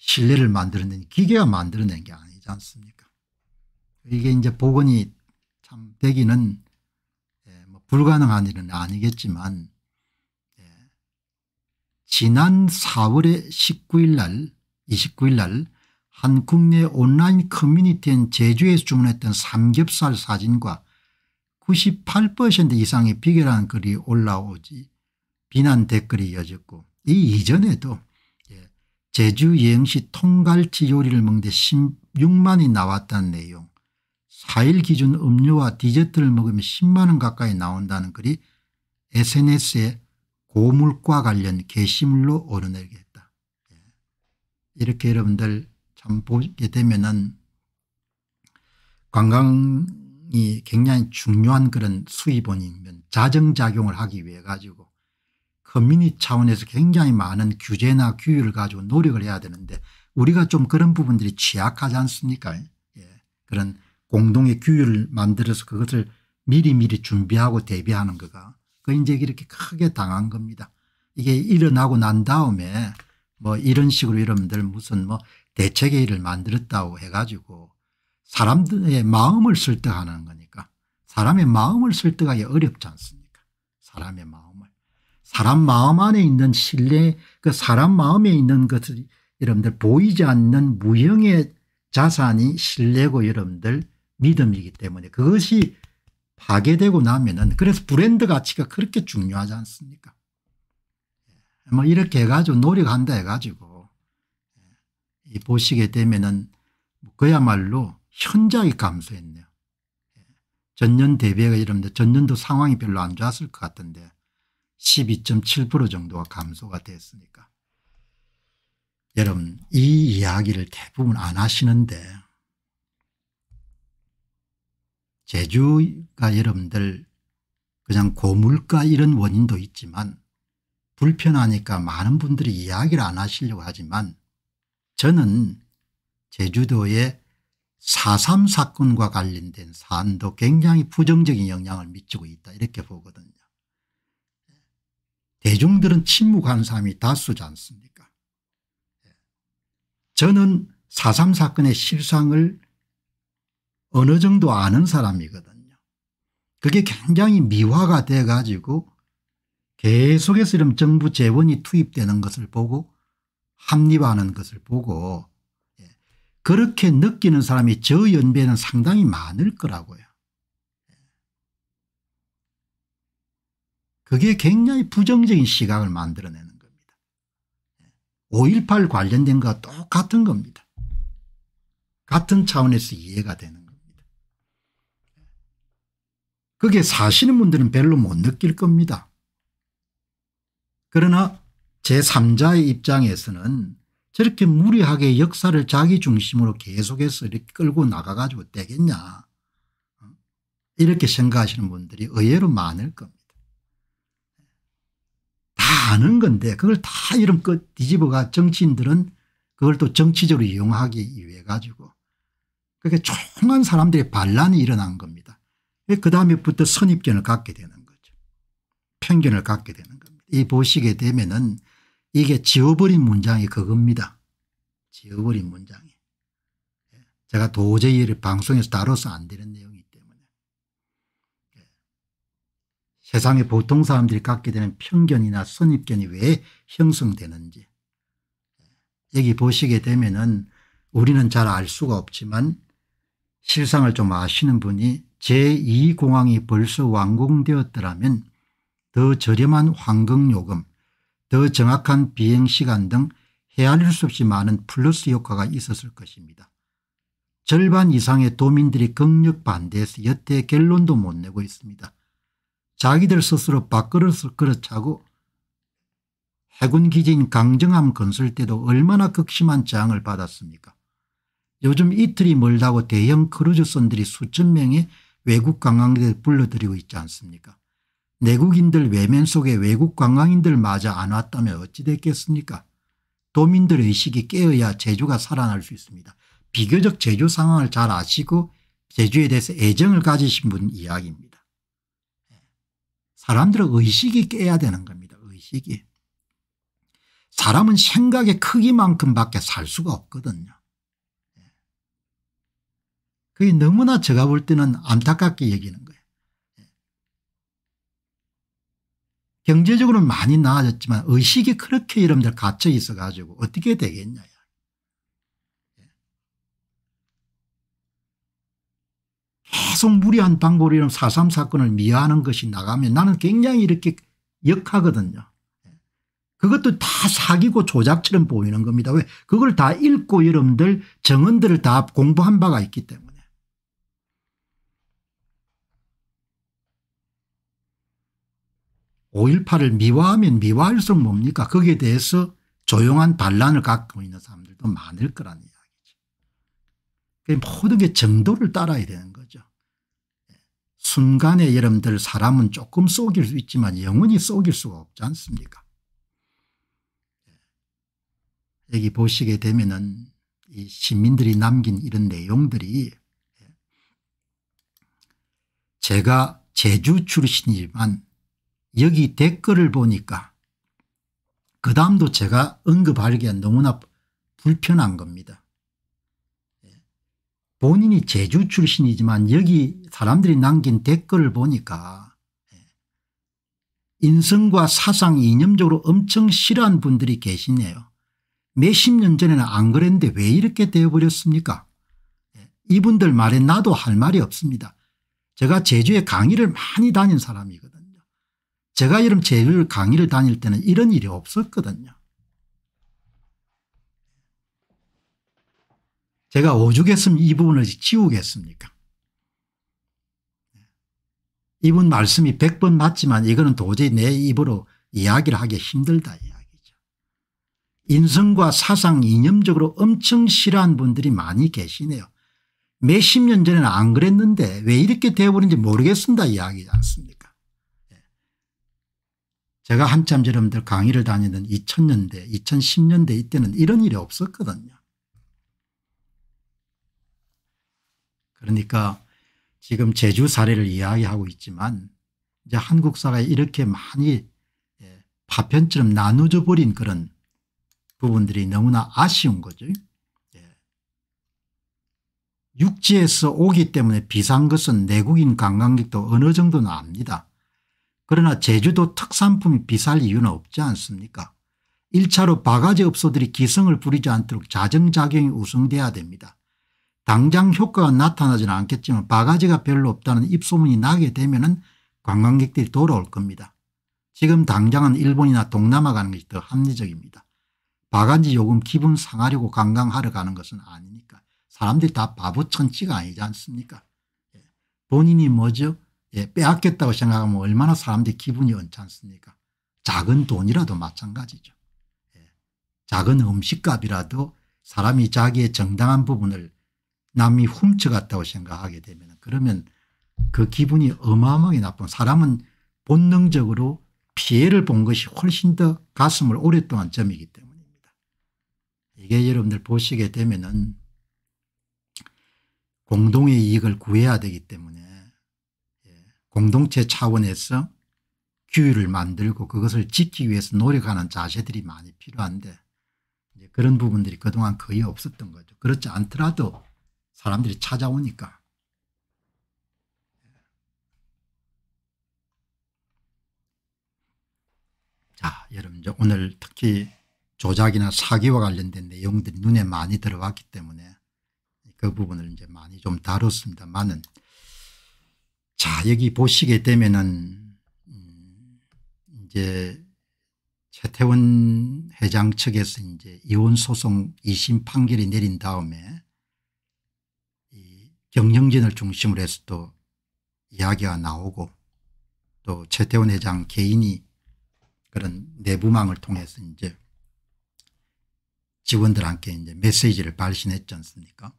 신뢰를 만들어낸 기계가 만들어낸 게 아니지 않습니까 이게 이제 복원이 참 되기는 예, 뭐 불가능한 일은 아니겠지만 예, 지난 4월에 19일 날 29일 날한 국내 온라인 커뮤니티인 제주에서 주문했던 삼겹살 사진과 98% 이상의 비교라 글이 올라오지 비난 댓글이 이어졌고 이 이전에도 제주 여행시 통갈치 요리를 먹는데 16만이 나왔다는 내용 4일 기준 음료와 디저트를 먹으면 10만원 가까이 나온다는 글이 sns에 고물과 관련 게시물로 오르내게 했다. 예. 이렇게 여러분들 참 보게 되면 은 관광이 굉장히 중요한 그런 수입원이면 자정작용을 하기 위해 가지고 커뮤니티 차원에서 굉장히 많은 규제나 규율을 가지고 노력을 해야 되는데 우리가 좀 그런 부분들이 취약하지 않습니까 예. 그런 공동의 규율을 만들어서 그것을 미리미리 준비하고 대비하는 거가 그 이제 이렇게 크게 당한 겁니다. 이게 일어나고 난 다음에 뭐 이런 식으로 여러분들 무슨 뭐 대책의 회를 만들었다고 해가지고 사람들의 마음을 설득하는 거니까 사람의 마음을 설득하기 어렵지 않습니까 사람의 마음. 사람 마음 안에 있는 신뢰 그 사람 마음에 있는 것이 여러분들 보이지 않는 무형의 자산이 신뢰고 여러분들 믿음이기 때문에 그것이 파괴되고 나면은 그래서 브랜드 가치가 그렇게 중요하지 않습니까 예, 뭐 이렇게 해가지고 노력한다 해가지고 예, 보시게 되면은 뭐 그야말로 현저히 감소했네요. 예, 전년 대비가 이런데 전년도 상황이 별로 안 좋았을 것 같은데 12.7% 정도가 감소가 됐으니까. 여러분 이 이야기를 대부분 안 하시는데 제주가 여러분들 그냥 고물가 이런 원인도 있지만 불편하니까 많은 분들이 이야기를 안 하시려고 하지만 저는 제주도의 4.3 사건과 관련된 사안도 굉장히 부정적인 영향을 미치고 있다 이렇게 보거든요. 대중들은 침묵하는 사람이 다수지 않습니까 저는 4.3 사건의 실상을 어느 정도 아는 사람이거든요. 그게 굉장히 미화가 돼 가지고 계속해서 이런 정부 재원이 투입되는 것을 보고 합리화하는 것을 보고 예, 그렇게 느끼는 사람이 저 연배는 상당히 많을 거라고요. 그게 굉장히 부정적인 시각을 만들어내는 겁니다. 5.18 관련된 것과 똑같은 겁니다. 같은 차원에서 이해가 되는 겁니다. 그게 사시는 분들은 별로 못 느낄 겁니다. 그러나 제3자의 입장에서는 저렇게 무리하게 역사를 자기 중심으로 계속해서 이렇게 끌고 나가가지고 되겠냐 이렇게 생각하시는 분들이 의외로 많을 겁니다. 다 아는 건데 그걸 다 이름껏 뒤집어가 정치인들은 그걸 또 정치적으로 이용하기 위해 가지고 그렇게 총한 사람들의 반란이 일어난 겁니다. 그 다음에부터 선입견을 갖게 되는 거죠. 편견을 갖게 되는 겁니다. 이 보시게 되면은 이게 지워버린 문장이 그겁니다. 지워버린 문장이. 제가 도저히 방송에서 다뤄서 안 되는 내용. 세상의 보통 사람들이 갖게 되는 편견이나 선입견이 왜 형성되는지 여기 보시게 되면은 우리는 잘 알 수가 없지만 실상을 좀 아시는 분이 제2공항이 벌써 완공되었더라면 더 저렴한 환경요금, 더 정확한 비행시간 등 헤아릴 수 없이 많은 플러스 효과가 있었을 것입니다. 절반 이상의 도민들이 극력 반대해서 여태 결론도 못 내고 있습니다. 자기들 스스로 밥그릇을 그릇차고 해군기지인 강정함 건설 때도 얼마나 극심한 저항을 받았습니까 요즘 이틀이 멀다고 대형 크루즈선들이 수천 명의 외국 관광객을 불러들이고 있지 않습니까 내국인들 외면 속에 외국 관광인들 마저 안 왔다면 어찌 됐겠습니까 도민들 의 의식이 깨어야 제주가 살아날 수 있습니다. 비교적 제주 상황을 잘 아시고 제주에 대해서 애정을 가지신 분 이야기입니다. 사람들의 의식이 깨야 되는 겁니다. 의식이. 사람은 생각의 크기만큼 밖에 살 수가 없거든요. 예. 그게 너무나 제가 볼 때는 안타깝게 여기는 거예요. 예. 경제적으로는 많이 나아졌지만 의식이 그렇게 여러분들 갇혀 있어 가지고 어떻게 되겠냐. 계속 무리한 방법으로 이런 사건을 삼사 미화하는 것이 나가면 나는 굉장히 이렇게 역하거든요. 그것도 다 사기고 조작처럼 보이는 겁니다. 왜 그걸 다 읽고 여러분들 정언들을 다 공부한 바가 있기 때문에. 오일팔을 미화하면 미화할수록 뭡니까 거기에 대해서 조용한 반란을 갖고 있는 사람들도 많을 거라는 이야기죠. 모든 게 정도를 따라야 되는 거예요. 순간에 여러분들 사람은 조금 속일 수 있지만 영원히 속일 수가 없지 않습니까 예. 여기 보시게 되면은 이 시민들이 남긴 이런 내용들이 예. 제가 제주 출신이지만 여기 댓글을 보니까 그 다음도 제가 언급하기가 너무나 불편한 겁니다. 본인이 제주 출신이지만 여기 사람들이 남긴 댓글을 보니까 예, 인성과 사상 이념적으로 엄청 싫어한 분들이 계시네요. 몇십 년 전에는 안 그랬는데 왜 이렇게 되어버렸습니까 예, 이분들 말에 나도 할 말이 없습니다. 제가 제주에 강의를 많이 다닌 사람이거든요. 제가 이런 제주 강의를 다닐 때는 이런 일이 없었거든요. 제가 오죽했으면 이 부분을 지우겠습니까 이분 말씀이 100번 맞지만 이거는 도저히 내 입으로 이야기를 하기 힘들다 이야기죠. 인성과 사상 이념적으로 엄청 싫어한 분들이 많이 계시네요. 몇 십 년 전에는 안 그랬는데 왜 이렇게 되어버린지 모르겠습니다 이야기지 않습니까 예. 제가 한참 여러분들 강의를 다니는 2000년대 2010년대 이때는 이런 일이 없었거든요. 그러니까 지금 제주 사례를 이야기하고 있지만 이제 한국 사가 이렇게 많이 예, 파편처럼 나누져 버린 그런 부분들이 너무나 아쉬운 거죠. 예. 육지에서 오기 때문에 비싼 것은 내국인 관광객도 어느 정도는 압니다. 그러나 제주도 특산품이 비쌀 이유는 없지 않습니까 1차로 바가지 업소들이 기승을 부리지 않도록 자정작용이 우승돼야 됩니다. 당장 효과가 나타나지는 않겠지만 바가지가 별로 없다는 입소문이 나게 되면 은 관광객들이 돌아올 겁니다. 지금 당장은 일본이나 동남아 가는 것이 더 합리적입니다. 바가지 요금 기분 상하려고 관광하러 가는 것은 아니니까 사람들이 다 바보 천치가 아니지 않습니까 예. 본인이 뭐죠 예. 빼앗겼다고 생각하면 얼마나 사람들이 기분이 언짢습니까 작은 돈이라도 마찬가지죠. 예. 작은 음식값이라도 사람이 자기의 정당한 부분을 남이 훔쳐갔다고 생각하게 되면 그러면 그 기분이 어마어마하게 나쁜 사람은 본능적으로 피해를 본 것이 훨씬 더 가슴을 오랫동안 점이기 때문입니다. 이게 여러분들 보시게 되면은 공동의 이익을 구해야 되기 때문에 예, 공동체 차원에서 규율을 만들고 그것을 지키기 위해서 노력하는 자세들이 많이 필요한데 그런 부분들이 그동안 거의 없었던 거죠. 그렇지 않더라도 사람들이 찾아오니까. 자, 여러분 오늘 특히 조작이나 사기와 관련된 내용들이 눈에 많이 들어왔기 때문에 그 부분을 이제 많이 좀 다뤘습니다만은 자 여기 보시게 되면은 음, 이제 최태원 회장 측에서 이제 이혼 소송 2심 판결이 내린 다음에 경영진을 중심으로 해서 또 이야기가 나오고 또 최태원 회장 개인이 그런 내부망을 통해서 이제 직원들한테 이제 메시지를 발신했지 않습니까?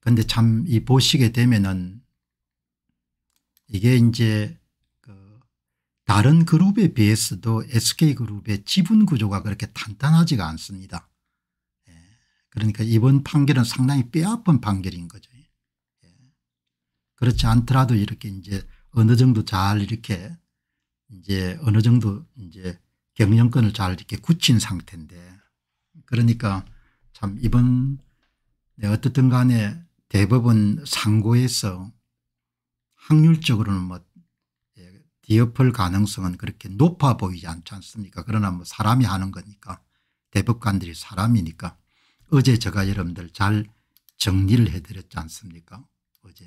근데 참 이 보시게 되면은 이게 이제 그 다른 그룹에 비해서도 SK그룹의 지분 구조가 그렇게 탄탄하지가 않습니다. 그러니까 이번 판결은 상당히 뼈아픈 판결인 거죠. 예. 그렇지 않더라도 이렇게 이제 어느 정도 잘 이렇게 이제 어느 정도 이제 경영권을 잘 이렇게 굳힌 상태인데 그러니까 참 이번 네, 어떻든 간에 대법원 상고에서 확률적으로는 뭐 예, 뒤엎을 가능성은 그렇게 높아 보이지 않지 않습니까 그러나 뭐 사람이 하는 거니까 대법관들이 사람이니까 어제 제가 여러분들 잘 정리를 해드렸지 않습니까 어제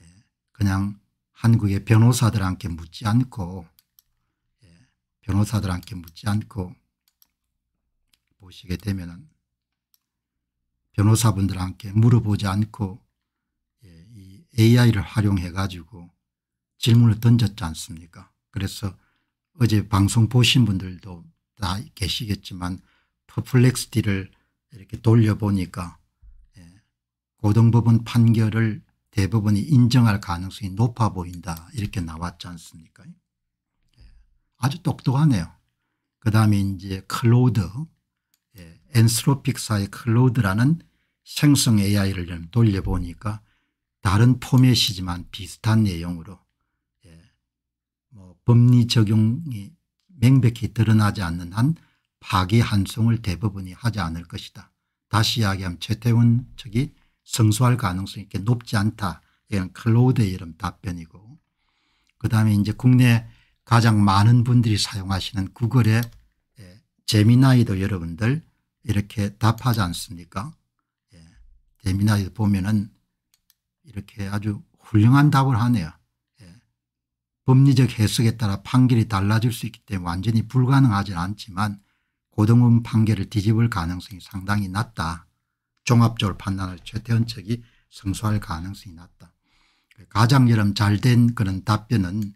예. 그냥 한국의 변호사들한테 묻지 않고 예. 변호사들한테 묻지 않고 보시게 되면 변호사분들한테 물어보지 않고 예, AI를 활용해 가지고 질문을 던졌지 않습니까 그래서 어제 방송 보신 분들도 다 계시겠지만 퍼플렉스티를 이렇게 돌려보니까 예, 고등법원 판결을 대법원이 인정할 가능성이 높아 보인다 이렇게 나왔지 않습니까 예, 아주 똑똑하네요. 그 다음에 이제 클로드 예, 엔스로픽사의 클로드라는 생성 AI를 돌려보니까 다른 포맷이지만 비슷한 내용으로 뭐 법리 적용이 명백히 드러나지 않는 한 파기 한송을 대부분이 하지 않을 것이다. 다시 이야기하면 최태원 측이 성수할 가능성이 이렇게 높지 않다. 이런 클로드의 이름 답변이고 그다음에 이제 국내 가장 많은 분들이 사용하시는 구글의 재미나이도 예, 여러분들 이렇게 답하지 않습니까? 예. 재미나이도 보면은 이렇게 아주 훌륭한 답을 하네요. 예. 법리적 해석에 따라 판결이 달라질 수 있기 때문에 완전히 불가능하진 않지만 고등음 판결을 뒤집을 가능성이 상당히 낮다. 종합적으로 판단할 최태원 측이 성소할 가능성이 낮다. 가장 여러 잘된 그런 답변은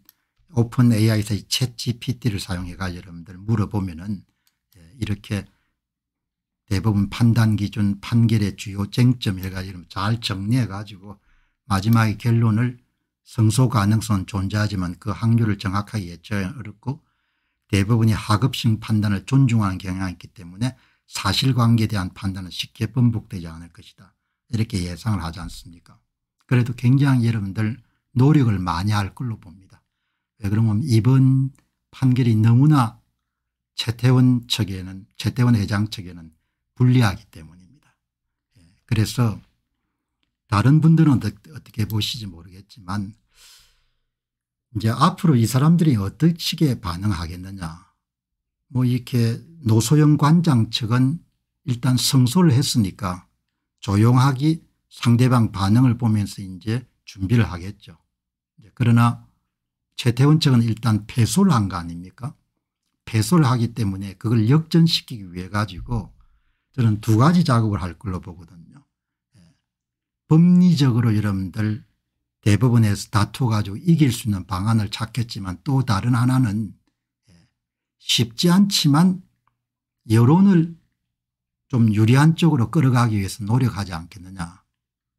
오픈 a i 에의챗 GPT를 사용해가 여러분들 물어보면은 예, 이렇게 대부분 판단 기준 판결의 주요 쟁점 해가지고 잘 정리해 가지고 마지막에 결론을 성소 가능성은 존재하지만 그 확률을 정확하게 예측하기 어렵고 대부분이 하급식 판단을 존중하는 경향이 있기 때문에 사실관계에 대한 판단은 쉽게 번복되지 않을 것이다. 이렇게 예상을 하지 않습니까 그래도 굉장히 여러분들 노력을 많이 할 걸로 봅니다. 왜 그러면 이번 판결이 너무나 최태원 측에는 최태원 회장 측에는 불리하기 때문입니다. 예, 그래서 다른 분들은 어떻게 보시지 모르겠지만 이제 앞으로 이 사람들이 어떻게 반응하겠느냐. 뭐 이렇게 노소영 관장 측은 일단 성소를 했으니까 조용하기 상대방 반응을 보면서 이제 준비를 하겠죠. 그러나 최태원 측은 일단 패소를 한 거 아닙니까? 패소를 하기 때문에 그걸 역전시키기 위해 가지고 저는 두 가지 작업을 할 걸로 보거든요. 예. 법리적으로 여러분들 대부분에서 다투가지고 어 이길 수 있는 방안을 찾겠지만 또 다른 하나는 예, 쉽지 않지만 여론을 좀 유리한 쪽으로 끌어가기 위해서 노력하지 않겠느냐.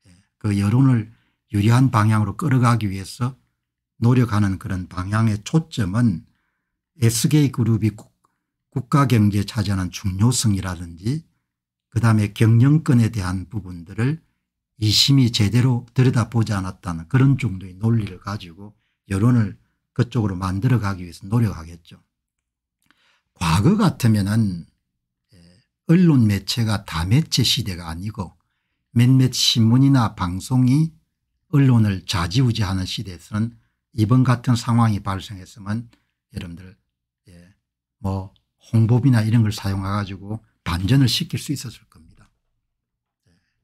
예, 그 여론을 유리한 방향으로 끌어가기 위해서 노력하는 그런 방향의 초점은 SK그룹이 국가경제에 차지하는 중요성이라든지 그다음에 경영권에 대한 부분들을 이심이 제대로 들여다보지 않았다는 그런 정도의 논리를 가지고 여론을 그쪽으로 만들어가기 위해서 노력하겠죠. 과거 같으면 은 예, 언론 매체가 다매체 시대가 아니고 몇몇 신문이나 방송이 언론을 좌지우지하는 시대에서는 이번 같은 상황이 발생했으면 여러분들 예, 뭐 홍보비나 이런 걸 사용해 가지고 반전을 시킬 수 있었을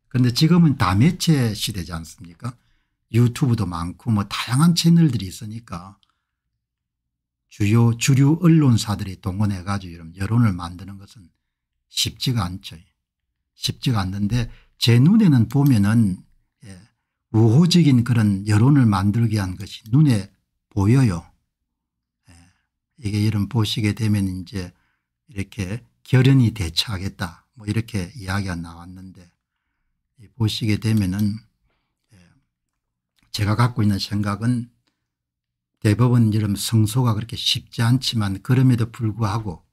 그런데 지금은 다매체 시대지 않습니까 유튜브도 많고 뭐 다양한 채널들이 있으니까 주요 주류 언론사들이 동원해 가지고 여론을 만드는 것은 쉽지가 않죠. 쉽지가 않는데 제 눈에는 보면은 예, 우호적인 그런 여론을 만들기 한 것이 눈에 보여요. 예, 이게 이런 보시게 되면 이제 이렇게 결연이 대처하겠다 뭐 이렇게 이야기가 나왔는데 예, 보시게 되면은 예, 제가 갖고 있는 생각은 대법원 이름 성소가 그렇게 쉽지 않지만 그럼에도 불구하고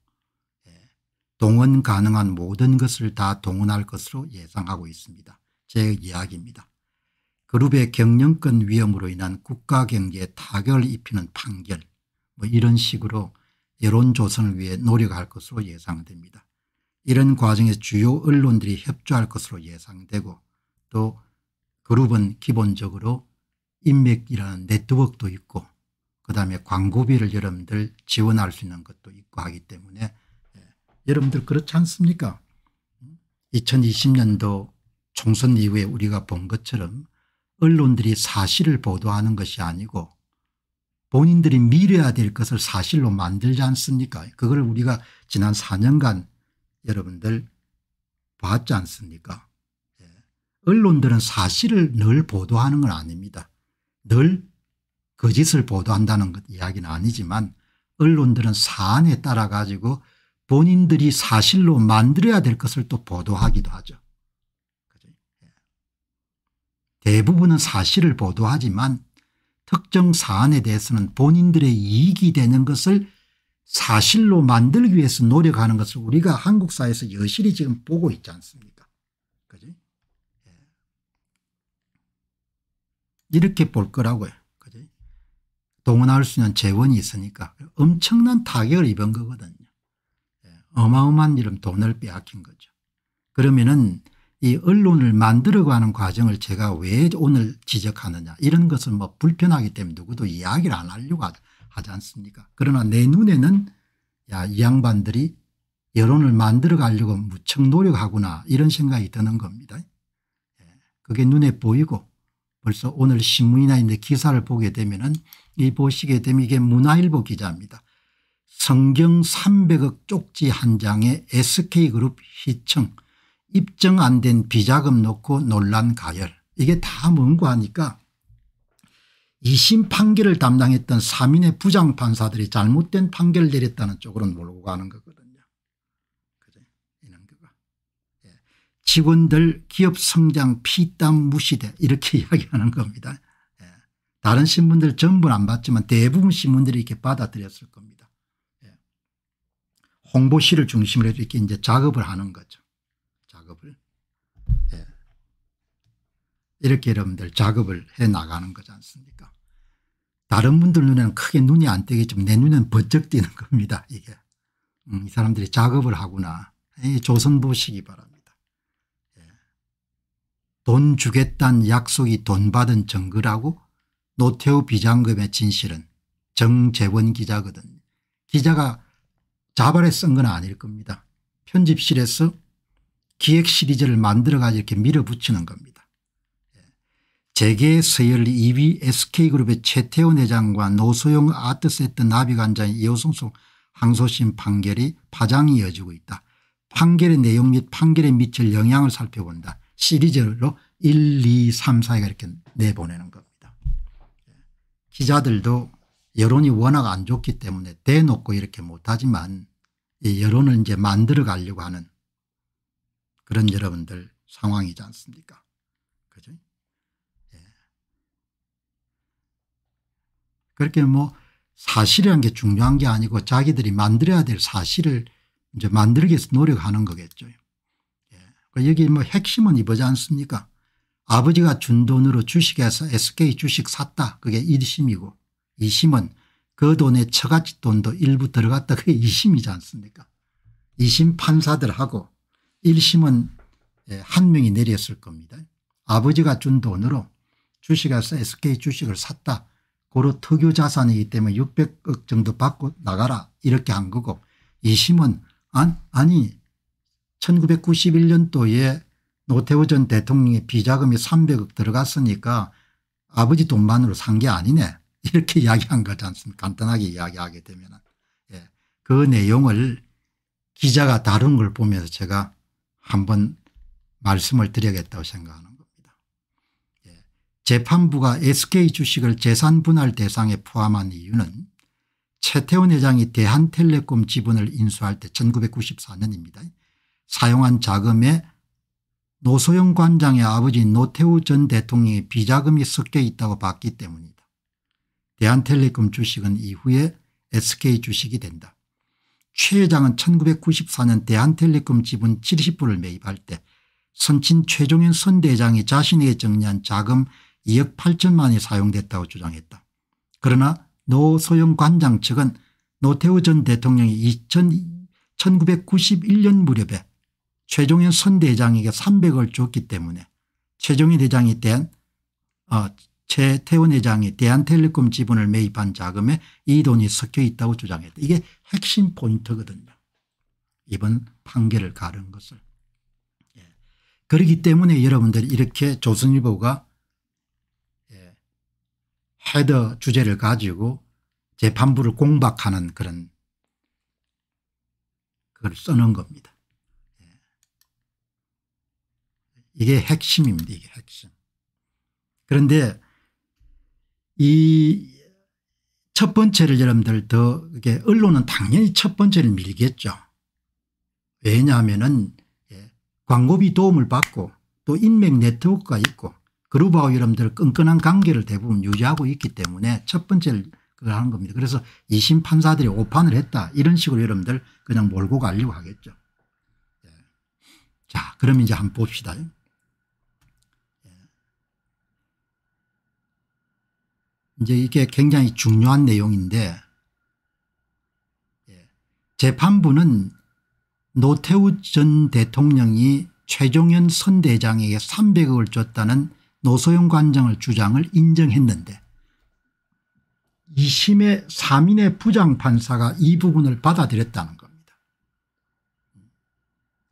예, 동원 가능한 모든 것을 다 동원할 것으로 예상하고 있습니다. 제 이야기입니다. 그룹의 경영권 위험으로 인한 국가 경제에 타결을 입히는 판결 뭐 이런 식으로 여론 조선을 위해 노력할 것으로 예상됩니다. 이런 과정에 주요 언론들이 협조할 것으로 예상되고 또 그룹은 기본적으로 인맥이라는 네트워크도 있고 그다음에 광고비를 여러분들 지원할 수 있는 것도 있고 하기 때문에 예, 여러분들 그렇지 않습니까 2020년도 총선 이후에 우리가 본 것처럼 언론들이 사실을 보도하는 것이 아니고 본인들이 미래야될 것을 사실로 만들지 않습니까 그걸 우리가 지난 4년간 여러분들 봤지 않습니까? 예. 언론들은 사실을 늘 보도하는 건 아닙니다. 늘 거짓을 보도한다는 것, 이야기는 아니지만 언론들은 사안에 따라 가지고 본인들이 사실로 만들어야 될 것을 또 보도하기도 하죠. 예. 대부분은 사실을 보도하지만 특정 사안에 대해서는 본인들의 이익이 되는 것을 사실로 만들기 위해서 노력하는 것을 우리가 한국 사회에서 여실히 지금 보고 있지 않습니까? 그지? 예. 이렇게 볼 거라고요. 그지? 동원할 수 있는 재원이 있으니까 엄청난 타격을 입은 거거든요. 예. 어마어마한 이름 돈을 빼앗긴 거죠. 그러면은 이 언론을 만들어가는 과정을 제가 왜 오늘 지적하느냐 이런 것은 뭐 불편하기 때문에 누구도 이야기를 안 하려고 하죠. 하지 않습니까 그러나 내 눈에는 야 이 양반들이 여론을 만들어 가려고 무척 노력하구나 이런 생각이 드는 겁니다. 예, 그게 눈에 보이고 벌써 오늘 신문이나 이제 기사를 보게 되면 은이 보시게 되면 이게 문화일보 기자입니다. 성경 300억 쪽지 한 장에 SK그룹 희청 입증 안 된 비자금 놓고 논란 가열 이게 다 뭔고 하니까 이심 판결을 담당했던 3인의 부장판사들이 잘못된 판결을 내렸다는 쪽으로 몰고 가는 거거든요. 그죠? 이놈가. 예. 직원들 기업 성장 피땀 무시대 이렇게 이야기하는 겁니다. 예. 다른 신문들 전부는 안 봤지만 대부분 신문들이 이렇게 받아들였을 겁니다. 예. 홍보실을 중심으로 해서 이렇게 이제 작업을 하는 거죠. 작업을. 예. 이렇게 여러분들 작업을 해 나가는 거지 않습니까? 다른 분들 눈에는 크게 눈이 안뜨겠지만내 눈에는 번쩍 띄는 겁니다. 이게 음, 이 사람들이 작업을 하구나. 조선 보시기 바랍니다. 예. 돈 주겠다는 약속이 돈 받은 정거라고 노태우 비장금의 진실은 정재원 기자거든요. 기자가 자발에 쓴 건 아닐 겁니다. 편집실에서 기획 시리즈를 만들어가지고 이렇게 밀어붙이는 겁니다. 재계 서열 2위 SK그룹의 최태원 회장과 노소영 아트세트 나비관장의 여성소 항소심 판결이 파장이 이어지고 있다. 판결의 내용 및 판결에 미칠 영향을 살펴본다. 시리즈로 1, 2, 3, 4가 이렇게 내보내는 겁니다. 예. 기자들도 여론이 워낙 안 좋기 때문에 대놓고 이렇게 못하지만 이 여론을 이제 만들어 가려고 하는 그런 여러분들 상황이지 않습니까 그죠 그렇게 뭐 사실이란 게 중요한 게 아니고 자기들이 만들어야 될 사실을 이제 만들기 위해서 노력하는 거겠죠. 예. 그 여기 뭐 핵심은 이거지 않습니까? 아버지가 준 돈으로 주식에서 SK 주식 샀다. 그게 1심이고 2심은 그 돈에 처갓집 돈도 일부 들어갔다. 그게 2심이지 않습니까? 2심 판사들하고 1심은 예, 한 명이 내렸을 겁니다. 아버지가 준 돈으로 주식에서 SK 주식을 샀다. 고로 특유 자산이기 때문에 600억 정도 받고 나가라 이렇게 한 거고 2심은 안, 아니 1991년도에 노태우 전 대통령의 비자금이 300억 들어갔으니까 아버지 돈만으로 산 게 아니네 이렇게 이야기한 거지 않습니까 간단하게 이야기하게 되면 예. 그 내용을 기자가 다른 걸 보면서 제가 한번 말씀을 드려야겠다고 생각합니다. 재판부가 SK 주식을 재산분할 대상에 포함한 이유는 최태원 회장이 대한텔레콤 지분을 인수할 때 1994년입니다. 사용한 자금에 노소영 관장의 아버지 노태우 전 대통령의 비자금이 섞여 있다고 봤기 때문이다. 대한텔레콤 주식은 이후에 SK 주식이 된다. 최 회장은 1994년 대한텔레콤 지분 70%를 매입할 때 선친 최종현 선대장이 자신에게 정리한 자금 2억 8천만이 사용됐다고 주장했다. 그러나 노소영 관장 측은 노태우 전 대통령이 1991년 무렵에 최종현 선 대장에게 300을 줬기 때문에 최종희 대장이 대한 어, 최태원 회장이 대한텔레콤 지분을 매입한 자금에 이 돈이 섞여 있다고 주장했다. 이게 핵심 포인트거든요. 이번 판결을 가른 것을. 예. 그렇기 때문에 여러분들 이렇게 조선일보가 헤더 주제를 가지고 재판부를 공박하는 그런 그걸 써놓은 겁니다. 예. 이게 핵심입니다. 이게 핵심. 그런데 이 첫 번째를 여러분들 더 이게 언론은 당연히 첫 번째를 밀겠죠. 왜냐하면 예, 광고비 도움을 받고 또 인맥 네트워크가 있고 그루바오 여러분들 끈끈한 관계를 대부분 유지하고 있기 때문에 첫 번째를 그걸 하는 겁니다. 그래서 2심 판사들이 오판을 했다 이런 식으로 여러분들 그냥 몰고 가려고 하겠죠. 예. 자 그럼 이제 한번 봅시다. 예. 이제 이게 굉장히 중요한 내용인데 예. 재판부는 노태우 전 대통령이 최종현 선대장에게 300억을 줬다는 노소영 관장을 주장을 인정했는데 2심의 3인의 부장판사가 이 부분을 받아들였다는 겁니다.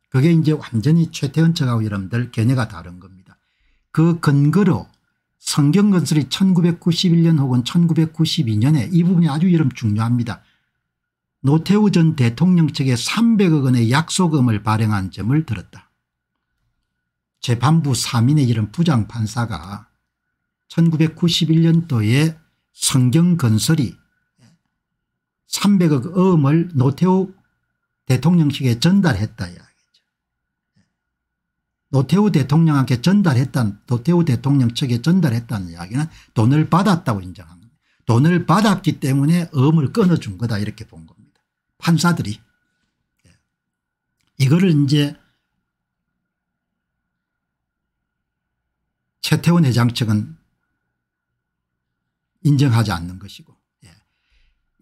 그게 이제 완전히 최태원 측하고 여러분들 견해가 다른 겁니다. 그 근거로 성경건설이 1991년 혹은 1992년에 이 부분이 아주 여름 중요합니다. 노태우 전 대통령 측에 300억 원의 약속금을 발행한 점을 들었다. 재판부 3인의 이런 부장판사가 1991년도에 성경건설이 300억 음을 노태우 대통령에 전달했다 이야기죠. 노태우 대통령한테 전달했다는 노태우 대통령 측에 전달했다는 이야기는 돈을 받았다고 인정한 겁니다. 돈을 받았기 때문에 음을 끊어준 거다 이렇게 본 겁니다. 판사들이. 예. 이거를 이제 최태원 회장 측은 인정하지 않는 것이고 예.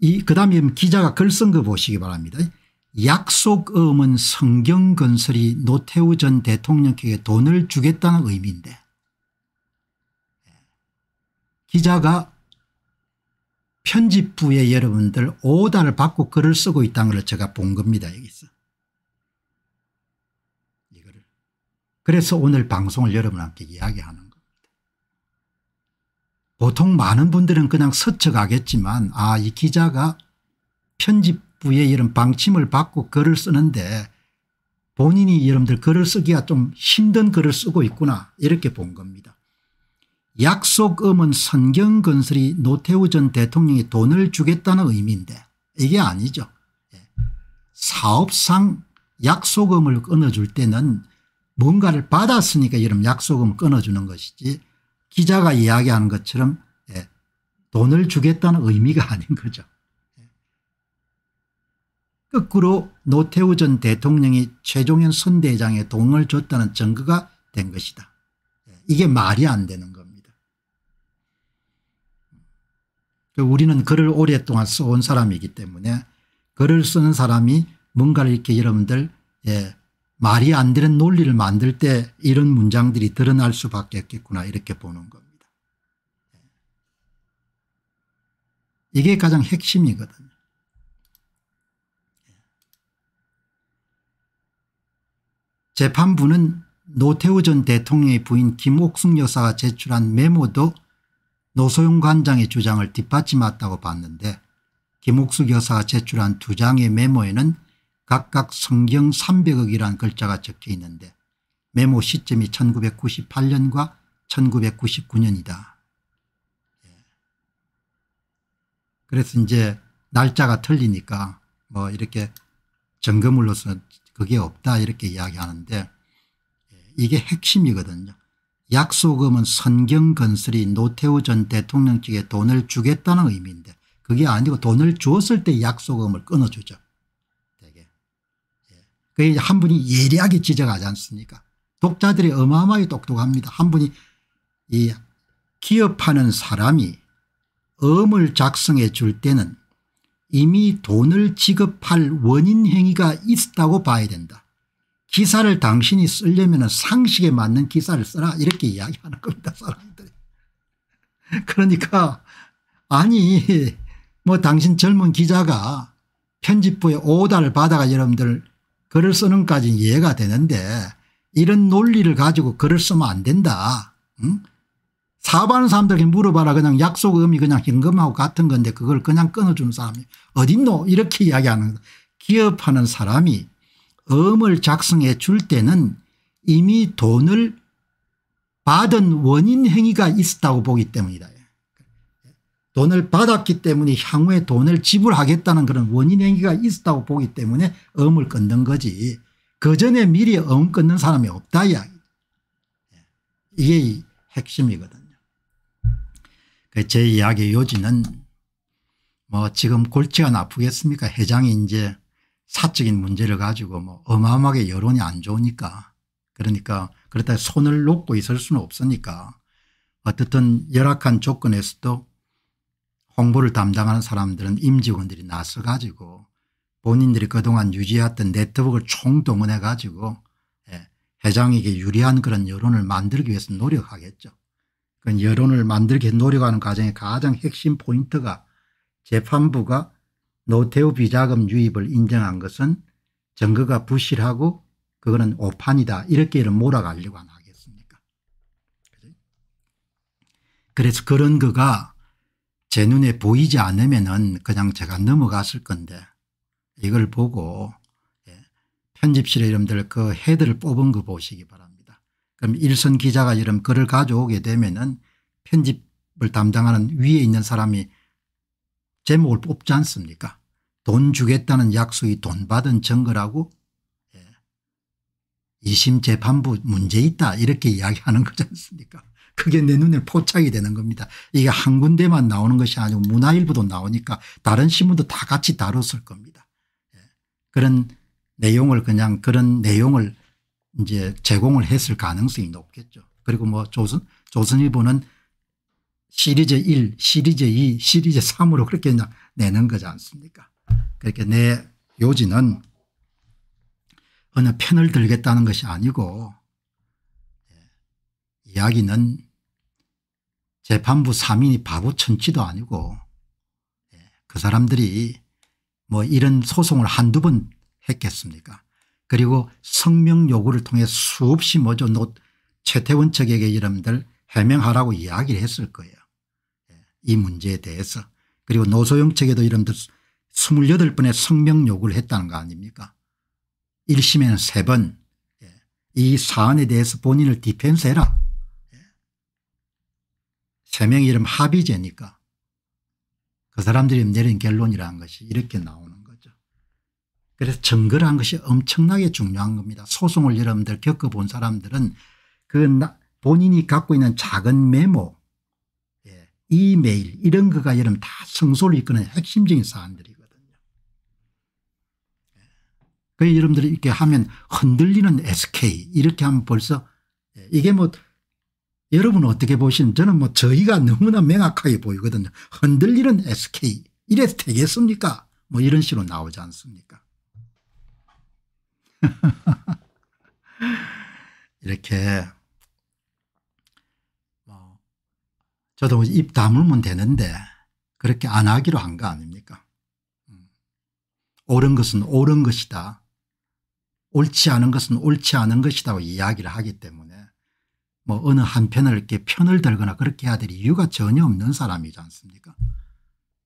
이그 다음에 기자가 글 쓴 거 보시기 바랍니다. 약속음은 성경건설이 노태우 전 대통령께 돈을 주겠다는 의미인데 예. 기자가 편집부에 여러분들 오달을 받고 글을 쓰고 있다는 걸 제가 본 겁니다. 여기서. 이거를. 그래서 오늘 방송을 여러분한테 이야기하는 보통 많은 분들은 그냥 서쳐가겠지만아 이 기자가 편집부의 이런 방침을 받고 글을 쓰는데 본인이 여러분들 글을 쓰기가 좀 힘든 글을 쓰고 있구나 이렇게 본 겁니다. 약속음은 선경건설이 노태우 전 대통령이 돈을 주겠다는 의미인데 이게 아니죠. 예. 사업상 약속음을 끊어줄 때는 뭔가를 받았으니까 이런 약속음을 끊어주는 것이지 기자가 이야기하는 것처럼 예, 돈을 주겠다는 의미가 아닌 거죠. 예. 거꾸로 노태우 전 대통령이 최종현 선대장에 돈을 줬다는 증거가 된 것이다. 예, 이게 말이 안 되는 겁니다. 그 우리는 글을 오랫동안 써온 사람이기 때문에 글을 쓰는 사람이 뭔가를 이렇게 여러분들 예, 말이 안 되는 논리를 만들 때 이런 문장들이 드러날 수밖에 없겠구나 이렇게 보는 겁니다. 이게 가장 핵심이거든요. 재판부는 노태우 전 대통령의 부인 김옥숙 여사가 제출한 메모도 노소영 관장의 주장을 뒷받침했다고 봤는데 김옥숙 여사가 제출한 두 장의 메모에는 각각 성경 300억이라는 글자가 적혀 있는데 메모 시점이 1998년과 1999년이다. 예. 그래서 이제 날짜가 틀리니까 뭐 이렇게 점검으로서 그게 없다 이렇게 이야기하는데 예, 이게 핵심이거든요. 약소금은 선경 건설이 노태우 전 대통령 측에 돈을 주겠다는 의미인데 그게 아니고 돈을 주었을때약소금을 끊어주죠. 그게 한 분이 예리하게 지적하지 않습니까 독자들이 어마어마하게 똑똑합니다. 한 분이 이 기업하는 사람이 엄을 작성해 줄 때는 이미 돈을 지급할 원인 행위가 있다고 봐야 된다. 기사를 당신이 쓰려면 상식에 맞는 기사를 써라 이렇게 이야기하는 겁니다. 사람들이. 그러니까 아니 뭐 당신 젊은 기자가 편집부의 오다를 받아가 여러분들 글을 쓰는 까지 이해가 되는데 이런 논리를 가지고 글을 쓰면 안 된다. 응? 사업하는 사람들에게 물어봐라 그냥 약속 의미 그냥 현금하고 같은 건데 그걸 그냥 끊어주는 사람이 어딨노 이렇게 이야기하는 거다. 기업하는 사람이 음을 작성해 줄 때는 이미 돈을 받은 원인 행위가 있었다고 보기 때문이다. 돈을 받았기 때문에 향후에 돈을 지불하겠다는 그런 원인 행위가 있었다고 보기 때문에 엄을 끊는 거지 그 전에 미리 엄 끊는 사람이 없다 이야기 예. 이게 이 핵심이거든요. 그 제 이야기 요지는 뭐 지금 골치가 나쁘겠습니까 회장이 이제 사적인 문제를 가지고 뭐 어마어마하게 여론이 안 좋으니까 그러니까 그렇다 손을 놓고 있을 수는 없으니까 어떻든 열악한 조건에서도 홍보를 담당하는 사람들은 임직원들이 나서 가지고 본인들이 그동안 유지했던 네트워크를 총동원해 가지고 예, 회장에게 유리한 그런 여론을 만들기 위해서 노력하겠죠. 그 여론을 만들기 위해 노력하는 과정의 가장 핵심 포인트가 재판부가 노태우 비자금 유입을 인정한 것은 증거가 부실하고 그거는 오판이다 이렇게 몰아가려고 안 하겠습니까 그래서 그런 거가 제 눈에 보이지 않으면 그냥 제가 넘어갔을 건데 이걸 보고 예, 편집실에 여러분들 그 헤드를 뽑은 거 보시기 바랍니다. 그럼 일선 기자가 여러 글을 가져오게 되면은 편집을 담당하는 위에 있는 사람이 제목을 뽑지 않습니까? 돈 주겠다는 약속이 돈 받은 증거라고 예. 이심 재판부 문제 있다 이렇게 이야기하는 거지 않습니까? 그게 내 눈에 포착이 되는 겁니다. 이게 한 군데만 나오는 것이 아니고 문화일보도 나오니까 다른 신문도 다 같이 다뤘을 겁니다. 예. 그런 내용을 그냥 그런 내용을 이제 제공을 했을 가능성이 높겠죠. 그리고 뭐 조선, 조선일보는 시리즈 1, 시리즈 2, 시리즈 3으로 그렇게 그냥 내는 거지 않습니까? 그렇게 내 요지는 어느 편을 들겠다는 것이 아니고 이야기는 재판부 3인이 바보 천치도 아니고 예, 그 사람들이 뭐 이런 소송을 한두 번 했겠습니까 그리고 성명 요구를 통해 수없이 뭐죠 최태원 측에게 여러분들 해명하라고 이야기를 했을 거예요. 예, 이 문제에 대해서 그리고 노소영 측에도 여러분들 28번의 성명 요구를 했다는 거 아닙니까 1심에는 3번 예, 이 사안에 대해서 본인을 디펜스해라 세명 이름 합의제니까 그 사람들이 내린 결론이라는 것이 이렇게 나오는 거죠. 그래서 증거란 것이 엄청나게 중요한 겁니다. 소송을 여러분들 겪어본 사람들은 그 본인이 갖고 있는 작은 메모 예, 이메일 이런 거가 여러분 다 성소를 이끄는 핵심적인 사안들이거든요. 예. 그 여러분들이 이렇게 하면 흔들리는 SK 이렇게 하면 벌써 예, 이게 뭐 여러분 어떻게 보시 저는 뭐 저희가 너무나 명확하게 보이거든요. 흔들리는 SK 이래서 되겠습니까 뭐 이런 식으로 나오지 않습니까 이렇게 뭐 저도 입 다물면 되는데 그렇게 안 하기로 한 거 아닙니까 음. 옳은 것은 옳은 것이다 옳지 않은 것은 옳지 않은 것이다 고 이야기를 하기 때문에 뭐 어느 한편을 이렇게 편을 들거나 그렇게 해야 될 이유가 전혀 없는 사람이지 않습니까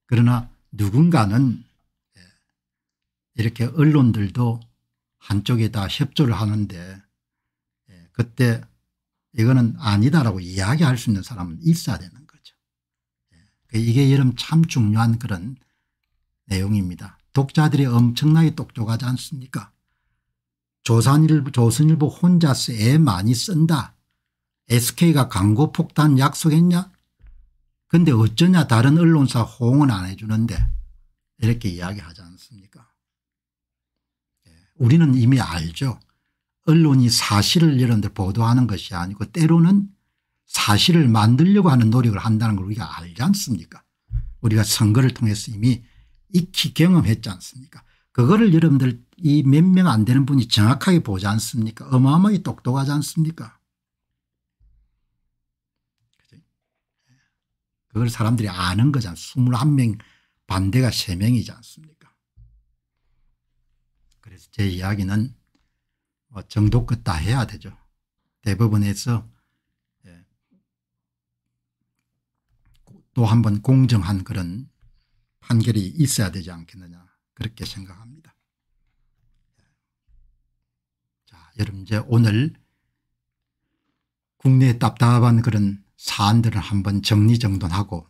그러나 누군가는 예, 이렇게 언론들도 한쪽에 다 협조를 하는데 예, 그때 이거는 아니다라고 이야기할 수 있는 사람은 있어야 되는 거죠. 예, 그 이게 여름 참 중요한 그런 내용입니다. 독자들이 엄청나게 똑똑하지 않습니까 조선일보, 조선일보 혼자 애 많이 쓴다. SK가 광고 폭탄 약속했냐 근데 어쩌냐 다른 언론사 호응은 안 해주는데 이렇게 이야기하지 않습니까 예, 우리는 이미 알죠. 언론이 사실을 여러분 보도하는 것이 아니고 때로는 사실을 만들려고 하는 노력을 한다는 걸 우리가 알지 않습니까 우리가 선거를 통해서 이미 익히 경험했지 않습니까 그거를 여러분들 이 몇 명 안 되는 분이 정확하게 보지 않습니까 어마어마하게 똑똑하지 않습니까 그걸 사람들이 아는 거잖아 21명 반대가 3명이지 않습니까? 그래서 제 이야기는 뭐 정도껏 다 해야 되죠. 대법원에서 예, 또한번 공정한 그런 판결이 있어야 되지 않겠느냐 그렇게 생각합니다. 자, 여러분 이제 오늘 국내 답답한 그런 사안들을 한번 정리정돈하고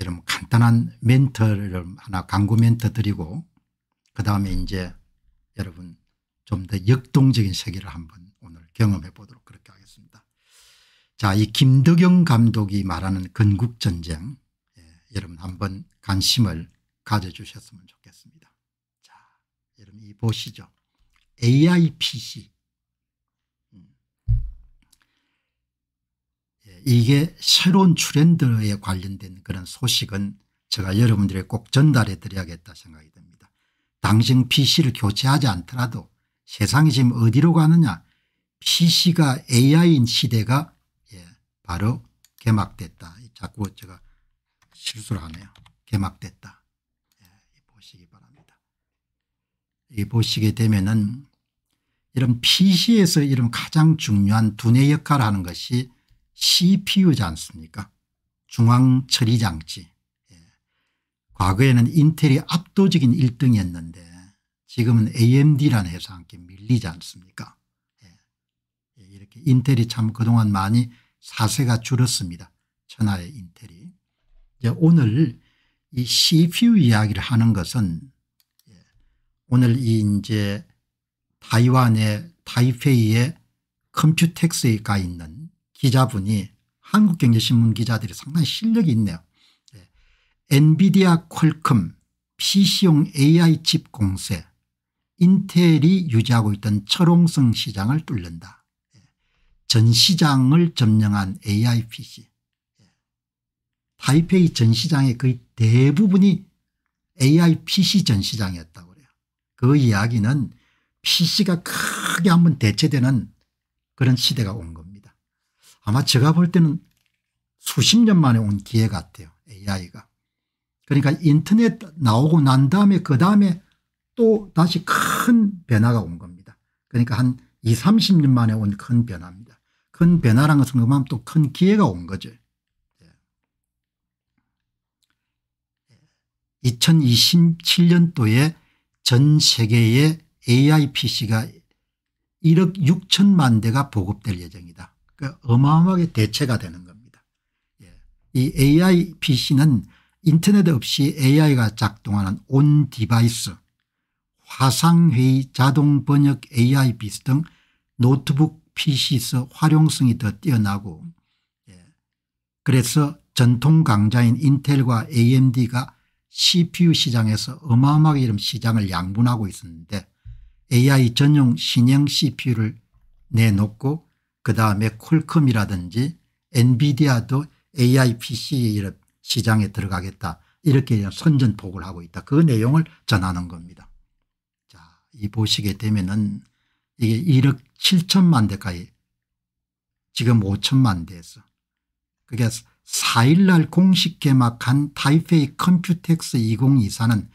여러분 간단한 멘트를 하나 광고 멘트 드리고 그다음에 이제 여러분 좀 더 역동적인 세계를 한번 오늘 경험해 보도록 그렇게 하겠습니다. 자, 이 김덕영 감독이 말하는 건국전쟁 예, 여러분 한번 관심을 가져주셨으면 좋겠습니다. 자, 여러분 이 보시죠. AI PC 이게 새로운 트렌드에 관련된 그런 소식은 제가 여러분들에게 꼭 전달해 드려야겠다 생각이 듭니다. 당신 PC를 교체하지 않더라도 세상이 지금 어디로 가느냐 PC가 AI인 시대가 예, 바로 개막됐다. 자꾸 제가 실수를 하네요. 개막됐다. 예, 보시기 바랍니다. 이 보시게 되면은 이런 PC에서 이런 가장 중요한 두뇌 역할을 하는 것이 CPU지 않습니까 중앙처리 장치. 예. 과거에는 인텔이 압도적인 1등이었는데 지금은 AMD라는 회사와 함께 밀리지 않습니까 예. 예. 이렇게 인텔이 참 그동안 많이 사세가 줄었습니다. 천하의 인텔이. 오늘 이 CPU 이야기를 하는 것은 예, 오늘 이 이제 타이완의 타이페이의 컴퓨텍스가 있는 기자분이 한국경제신문 기자들이 상당히 실력이 있네요. 예. 엔비디아 퀄컴 PC용 AI 칩 공세 인텔이 유지하고 있던 철옹성 시장을 뚫는다. 예. 전 시장을 점령한 AI PC 예. 타이페이 전시장의 거의 대부분이 AI PC 전시장이었다고 그래요. 그 이야기는 PC가 크게 한번 대체되는 그런 시대가 온 겁니다. 아마 제가 볼 때는 수십 년 만에 온 기회 같아요 AI가. 그러니까 인터넷 나오고 난 다음에 그 다음에 또 다시 큰 변화가 온 겁니다. 그러니까 한 2, 30년 만에 온 큰 변화입니다. 큰 변화란 것은 그만 또큰 기회가 온 거죠. 2027년도에 예. 전 세계에 AI PC가 1억 6천만 대가 보급될 예정이다. 그 어마어마하게 대체가 되는 겁니다. 예. 이 AI PC는 인터넷 없이 AI가 작동하는 온 디바이스, 화상회의 자동 번역 AI PC 등 노트북 PC에서 활용성이 더 뛰어나고 예. 그래서 전통 강자인 인텔과 AMD가 CPU 시장에서 어마어마하게 이런 시장을 양분하고 있었는데 AI 전용 신형 CPU를 내놓고 그다음에 콜컴이라든지 엔비디아도 AI PC 시장에 들어가겠다 이렇게 선전폭을 하고 있다. 그 내용을 전하는 겁니다. 자, 이 보시게 되면은 이게 1억 7천만 대까지 지금 5천만 대에서 그게 4일날 공식 개막한 타이페이 컴퓨텍스 2024는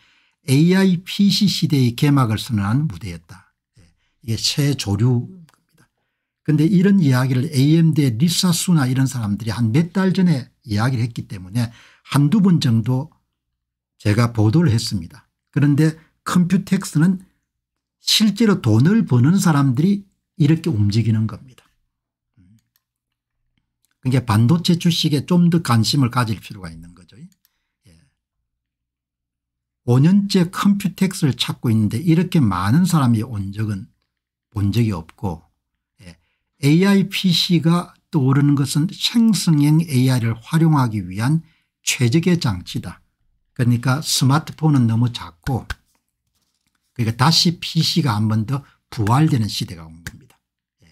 AI PC 시대의 개막을 선언한 무대였다. 예, 이게 새 조류 그런데 이런 이야기를 AMD의 리사수나 이런 사람들이 한 몇 달 전에 이야기를 했기 때문에 한두 번 정도 제가 보도를 했습니다. 그런데 컴퓨텍스는 실제로 돈을 버는 사람들이 이렇게 움직이는 겁니다. 그러니까 반도체 주식에 좀 더 관심을 가질 필요가 있는 거죠. 5년째 예. 컴퓨텍스를 찾고 있는데 이렇게 많은 사람이 온 적은 본 적이 없고 AI PC가 떠오르는 것은 생성형 AI를 활용하기 위한 최적의 장치다. 그러니까 스마트폰은 너무 작고 그러니까 다시 PC가 한 번 더 부활되는 시대가 온 겁니다. 예.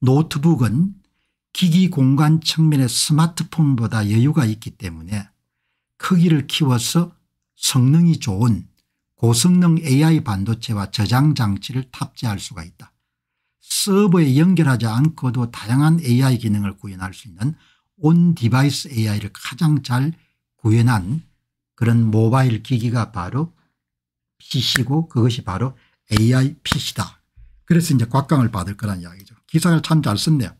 노트북은 기기 공간 측면의 스마트폰보다 여유가 있기 때문에 크기를 키워서 성능이 좋은 고성능 AI 반도체와 저장 장치를 탑재할 수가 있다. 서버에 연결하지 않고도 다양한 AI 기능을 구현할 수 있는 온 디바이스 AI를 가장 잘 구현한 그런 모바일 기기가 바로 PC고 그것이 바로 AI PC다. 그래서 이제 곽강을 받을 거란 이야기죠. 기사를 참 잘 썼네요.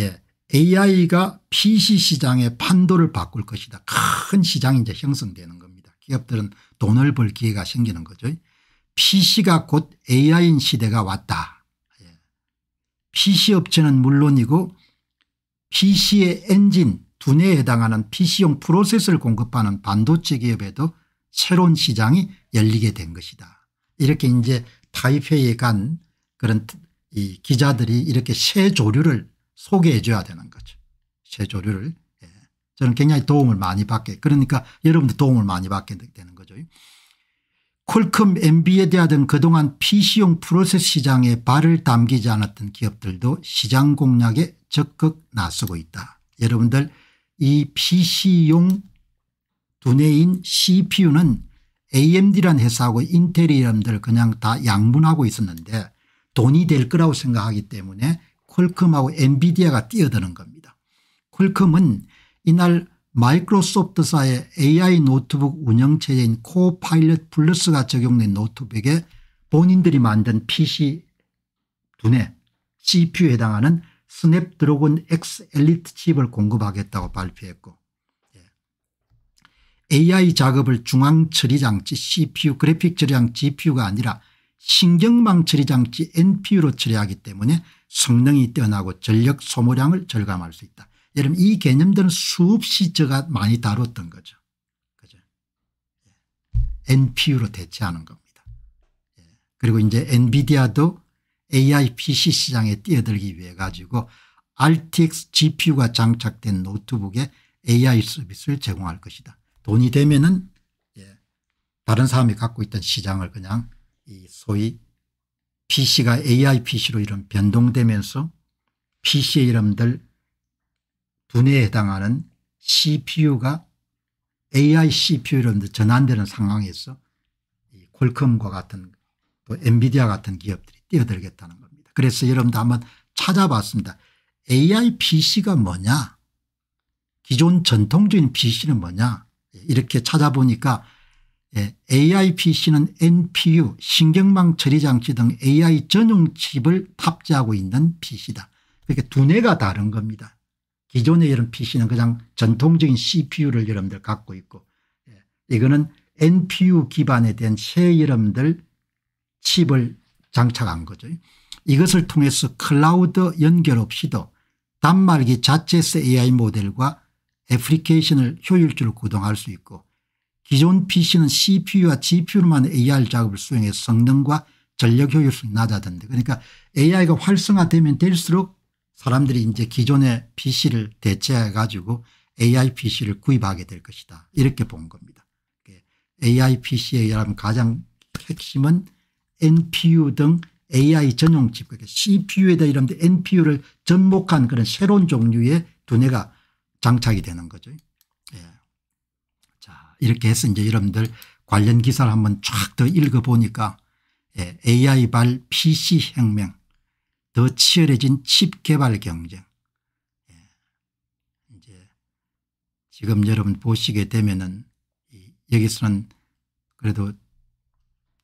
예. AI가 PC 시장의 판도를 바꿀 것이다. 큰 시장이 이제 형성되는 겁니다. 기업들은 돈을 벌 기회가 생기는 거죠. PC가 곧 AI인 시대가 왔다. 예. PC 업체는 물론이고 PC의 엔진 두뇌에 해당하는 PC용 프로세스를 공급하는 반도체 기업에도 새로운 시장이 열리게 된 것이다. 이렇게 이제 타이페이에 간 그런 이 기자들이 이렇게 새 조류를 소개해 줘야 되는 거죠. 새 조류를. 예. 저는 굉장히 도움을 많이 받게 그러니까 여러분도 도움을 많이 받게 되는 거죠. 콜컴 MB에 대하던 그동안 PC용 프로세스 시장에 발을 담기지 않았던 기업들도 시장 공략에 적극 나서고 있다. 여러분들 이 PC용 두뇌인 CPU는 AMD란 회사하고 인텔이란들 그냥 다 양분하고 있었는데 돈이 될 거라고 생각하기 때문에 콜컴하고 엔비디아가 뛰어드는 겁니다. 콜컴은 이날 마이크로소프트사의 AI 노트북 운영체제인 코파일럿 플러스가 적용된 노트북에 본인들이 만든 PC 두뇌 CPU에 해당하는 스냅드래곤 X 엘리트 칩을 공급하겠다고 발표했고 AI 예. 작업을 중앙처리장치 CPU 그래픽 처리장 GPU가 아니라 신경망 처리장치 NPU로 처리하기 때문에 성능이 뛰어나고 전력 소모량을 절감할 수 있다. 여러분 이 개념들은 수없이 제가 많이 다뤘던 거죠. 그죠. 예. NPU로 대체하는 겁니다. 예. 그리고 이제 엔비디아도 AI PC 시장에 뛰어들기 위해 가지고 RTX GPU가 장착된 노트북에 AI 서비스를 제공할 것이다. 돈이 되면은 예, 다른 사람이 갖고 있던 시장을 그냥 이 소위 PC가 AI PC로 이런 변동되면서 PC 이름들 분해에 해당하는 CPU가 AI CPU로 전환되는 상황에서 콜컴과 같은 또 엔비디아 같은 기업들이 뛰어들겠다는 겁니다. 그래서 여러분도 한번 찾아봤습니다. AI PC가 뭐냐 기존 전통적인 PC는 뭐냐 이렇게 찾아보니까 예, AI PC는 NPU 신경망 처리 장치 등 AI 전용 칩을 탑재하고 있는 PC다. 그러니까 두뇌가 다른 겁니다. 기존의 이런 PC는 그냥 전통적인 CPU를 여러분들 갖고 있고 예, 이거는 NPU 기반에 대한 새이름들 칩을 장착한 거죠. 이것을 통해서 클라우드 연결 없이도 단말기 자체에서 AI 모델과 애플리케이션을 효율적으로 구동할 수 있고 기존 PC는 CPU와 GPU로만 AR 작업을 수행해 성능과 전력 효율성이 낮아졌데 그러니까 AI가 활성화되면 될수록 사람들이 이제 기존의 PC를 대체해 가지고 AI PC를 구입하게 될 것이다. 이렇게 본 겁니다. 예, AI PC에 의하면 가장 핵심은 NPU 등 AI 전용 칩, 그러니까 CPU에다 이러데 NPU를 접목한 그런 새로운 종류의 두뇌가 장착이 되는 거죠. 예. 자, 이렇게 해서 이제 여러분들 관련 기사를 한번 쫙 더 읽어보니까 예, AI 발 PC 혁명 더 치열해진 칩 개발 경쟁. 예. 이제 지금 여러분 보시게 되면은 여기서는 그래도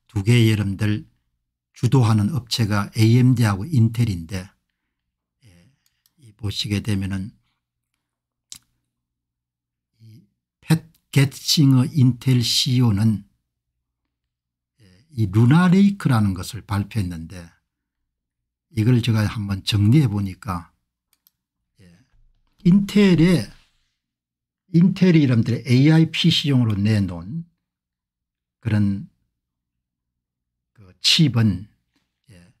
두 개의 여러분들 주도하는 업체가 AMD하고 인텔인데 예, 보시게 되면은 팻게츠어 인텔 CEO는 예, 이 루나레이크라는 것을 발표했는데 이걸 제가 한번 정리해 보니까 예. 인텔의 인텔이 이름들의 AI PC용으로 내놓은 그런 그 칩은 예.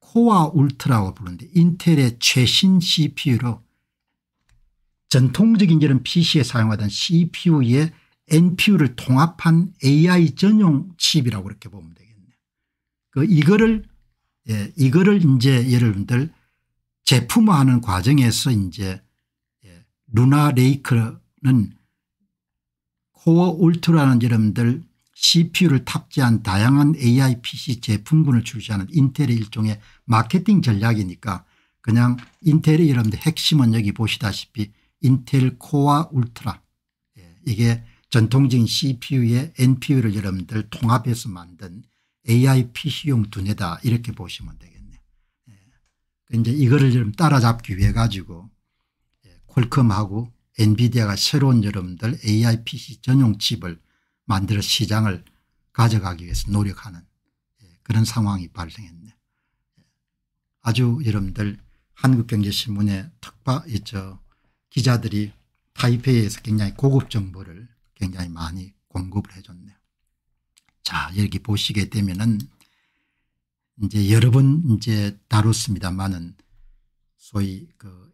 코아 울트라고 부르는데 인텔의 최신 CPU로 전통적인 이런 PC에 사용하던 CPU에 NPU를 통합한 AI 전용 칩이라고 그렇게 보면 되겠네요. 그 이거를 예, 이거를 이제 여러분들 제품화하는 과정에서 이제 예, 루나 레이크는 코어 울트라는 여러분들 CPU를 탑재한 다양한 AI PC 제품군을 출시하는 인텔의 일종의 마케팅 전략이니까 그냥 인텔의 여러분들 핵심은 여기 보시다시피 인텔 코어 울트라 예, 이게 전통적인 CPU에 NPU를 여러분들 통합해서 만든 AI PC용 두뇌다 이렇게 보시면 되겠네요. 예. 이제 이거를 좀 따라잡기 위해 가지고 예, 퀄컴하고 엔비디아가 새로운 여러분들 AI PC 전용 칩을 만들어 시장을 가져가기 위해서 노력하는 예, 그런 상황이 발생했네요. 아주 여러분들 한국경제신문의 특파 있죠. 기자들이 타이페이에서 굉장히 고급 정보를 굉장히 많이 공급을 해줬네요. 자 여기 보시게 되면은 이제 여러 번 이제 다뤘습니다만은 소위 그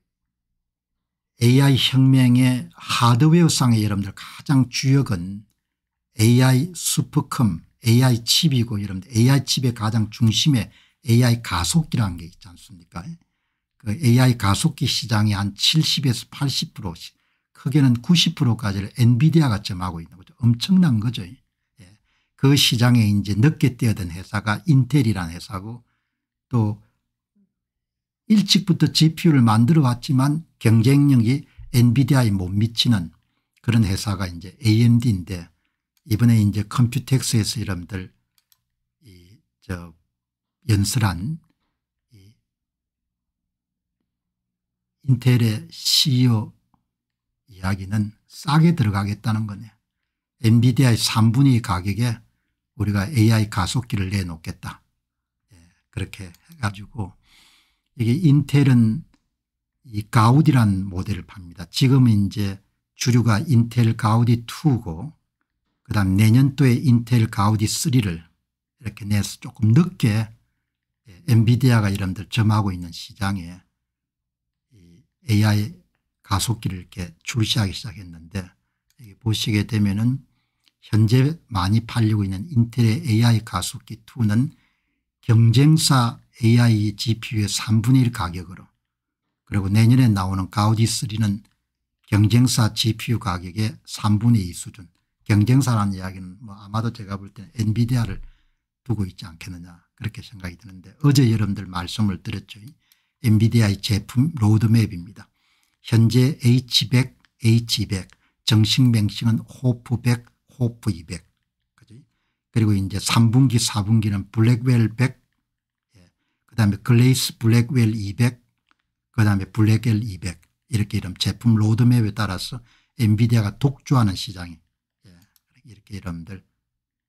AI 혁명의 하드웨어상의 여러분들 가장 주역은 AI 수퍼컴 AI 칩이고 여러분들 AI 칩의 가장 중심에 AI 가속기라는 게 있지 않습니까 그 AI 가속기 시장이 한 70에서 80% 크게는 90%까지를 엔비디아가 점하고 있는 거죠. 엄청난 거죠. 그 시장에 이제 늦게 뛰어든 회사가 인텔이라는 회사고 또 일찍부터 GPU를 만들어 왔지만 경쟁력이 엔비디아에 못 미치는 그런 회사가 이제 AMD인데 이번에 이제 컴퓨텍스에서 여러분들 이 저 연설한 이 인텔의 CEO 이야기는 싸게 들어가겠다는 거네. 엔비디아의 3분의 2 가격에 우리가 AI 가속기를 내놓겠다. 예, 그렇게 해가지고 이게 인텔은 이 가우디란 모델을 팝니다. 지금 이제 주류가 인텔 가우디 2고 그다음 내년도에 인텔 가우디 3를 이렇게 내서 조금 늦게 예, 엔비디아가 이런들 점하고 있는 시장에 AI 가속기를 이렇게 출시하기 시작했는데 보시게 되면은 현재 많이 팔리고 있는 인텔의 AI 가속기 2는 경쟁사 AI GPU의 3분의 1 가격으로 그리고 내년에 나오는 가우디 3는 경쟁사 GPU 가격의 3분의 2 수준 경쟁사라는 이야기는 뭐 아마도 제가 볼 때는 엔비디아를 두고 있지 않겠느냐 그렇게 생각이 드는데 어제 여러분들 말씀을 드렸죠. 엔비디아의 제품 로드맵입니다. 현재 H100, H200, 정식 명칭은 호프100, 호프 200. 그지? 그리고 이제 3분기, 4분기는 블랙웰 100, 예. 그 다음에 글레이스 블랙웰 200, 그 다음에 블랙웰 200. 이렇게 이름 제품 로드맵에 따라서 엔비디아가 독주하는 시장이 예. 이렇게 이름들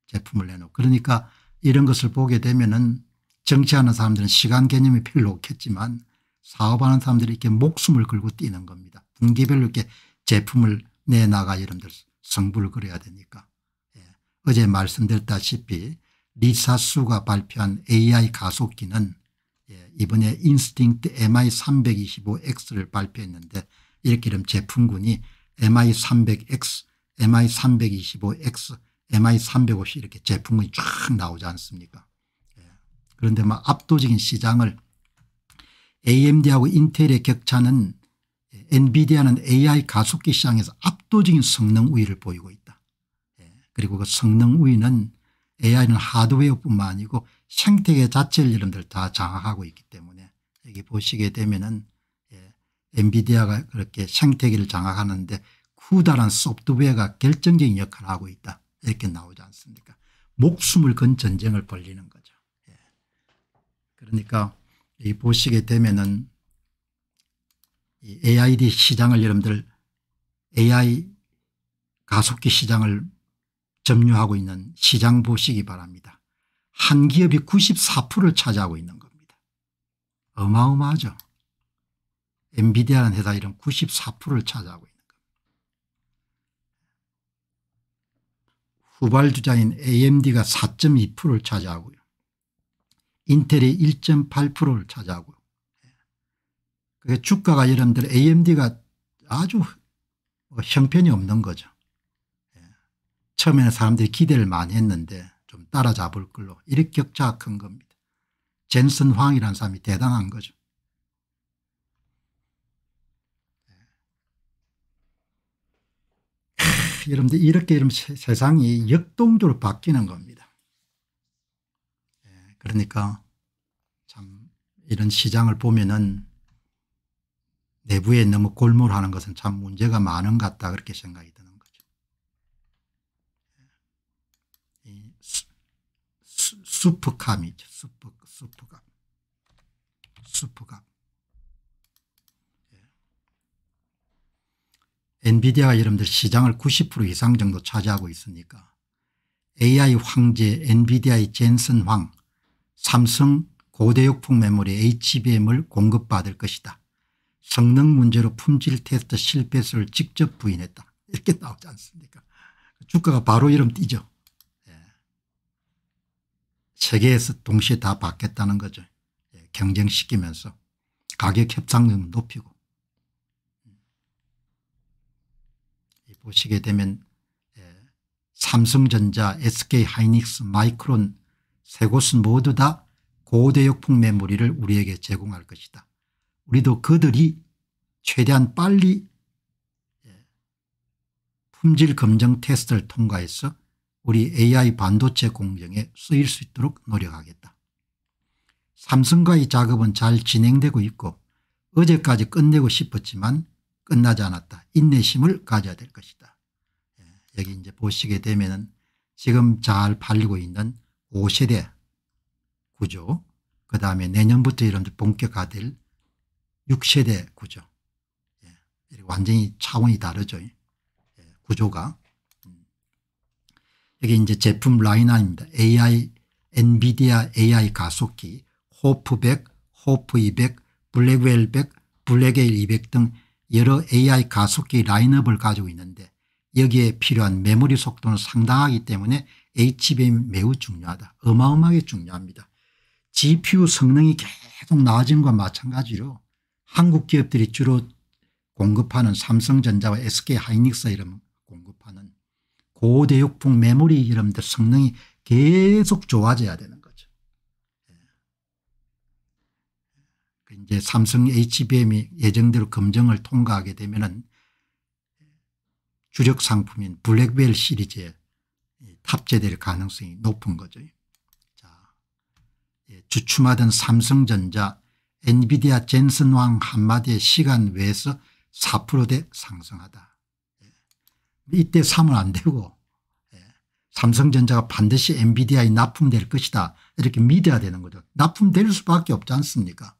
제품을 내놓고 그러니까 이런 것을 보게 되면은 정치하는 사람들은 시간 개념이 별로 없겠지만 사업하는 사람들이 이렇게 목숨을 걸고 뛰는 겁니다. 분기별로 이렇게 제품을 내나가 여러분들 성불 그려야 되니까. 예. 어제 말씀드렸다시피 리사수가 발표한 AI 가속기는 예. 이번에 인스팅트 MI325X를 발표했는데 이렇게 되면 제품군이 MI300X, MI325X, MI350 이렇게 제품군이 쫙 나오지 않습니까 예. 그런데 막 뭐 압도적인 시장을 AMD하고 인텔의 격차는 엔비디아는 AI 가속기 시장에서 압도적인 성능 우위를 보이고 있다. 예, 그리고 그 성능 우위는 AI는 하드웨어뿐만 아니고 생태계 자체를 이름들 다 장악하고 있기 때문에 여기 보시게 되면은 예, 엔비디아가 그렇게 생태계를 장악하는데 후다란 소프트웨어가 결정적인 역할을 하고 있다 이렇게 나오지 않습니까 목숨을 건 전쟁을 벌리는 거죠. 예. 그러니까 이 보시게 되면은 AID 시장을 여러분들 AI 가속기 시장을 점유하고 있는 시장 보시기 바랍니다. 한 기업이 94%를 차지하고 있는 겁니다. 어마어마하죠. 엔비디아라는 회사 이런 94%를 차지하고 있는 겁니다. 후발주자인 AMD가 4.2%를 차지하고요. 인텔이 1.8%를 차지하고요. 그게 주가가 여러분들 AMD가 아주 뭐 형편이 없는 거죠. 예. 처음에는 사람들이 기대를 많이 했는데 좀 따라잡을 걸로 이렇게 격차가 큰 겁니다. 젠슨 황이라는 사람이 대단한 거죠. 예. 여러분들 이렇게 이런 세상이 역동적으로 바뀌는 겁니다. 예. 그러니까 참 이런 시장을 보면은 내부에 너무 골몰하는 것은 참 문제가 많은 것 같다 그렇게 생각이 드는 거죠. 수프감이죠. 수프, 수프감. 수프감. 예. 엔비디아가 여러분들 시장을 90% 이상 정도 차지하고 있으니까 AI 황제 엔비디아의 젠슨 황, 삼성 고대역풍 메모리 HBM을 공급받을 것이다. 성능 문제로 품질 테스트 실패설 직접 부인했다. 이렇게 나오지 않습니까 주가가 바로 이름 뛰죠. 예. 세계에서 동시에 다 받겠다는 거죠. 예. 경쟁시키면서 가격 협상력 높이고 보시게 되면 예. 삼성전자 SK하이닉스 마이크론 세 곳은 모두 다 고대역풍 메모리를 우리에게 제공할 것이다. 우리도 그들이 최대한 빨리 예, 품질 검증 테스트를 통과해서 우리 AI 반도체 공정에 쓰일 수 있도록 노력하겠다. 삼성과의 작업은 잘 진행되고 있고 어제까지 끝내고 싶었지만 끝나지 않았다. 인내심을 가져야 될 것이다. 예, 여기 이제 보시게 되면은 지금 잘 팔리고 있는 5세대 구조 그 다음에 내년부터 이런 본격화될 6세대 구조. 예, 완전히 차원이 다르죠. 예, 구조가. 음. 여기 이제 제품 라인업입니다. AI, 엔비디아 AI 가속기, 호프 100, 호프 200, 블랙웰 100, 블랙웰 200 등 여러 AI 가속기 라인업을 가지고 있는데 여기에 필요한 메모리 속도는 상당하기 때문에 h b m 매우 중요하다. 어마어마하게 중요합니다. GPU 성능이 계속 나아진 것과 마찬가지로 한국 기업들이 주로 공급하는 삼성전자와 SK하이닉스 이름 공급하는 고대역풍 메모리 이름들 성능이 계속 좋아져야 되는 거죠. 예. 이제 삼성 HBM이 예정대로 검증을 통과하게 되면은 주력 상품인 블랙벨 시리즈에 탑재될 가능성이 높은 거죠. 자, 예, 주춤하던 삼성전자 엔비디아 젠슨 왕 한마디의 시간 외에서 4%대 상승하다. 예. 이때 사면 안 되고 예. 삼성전자가 반드시 엔비디아에 납품될 것이다 이렇게 믿어야 되는 거죠. 납품될 수밖에 없지 않습니까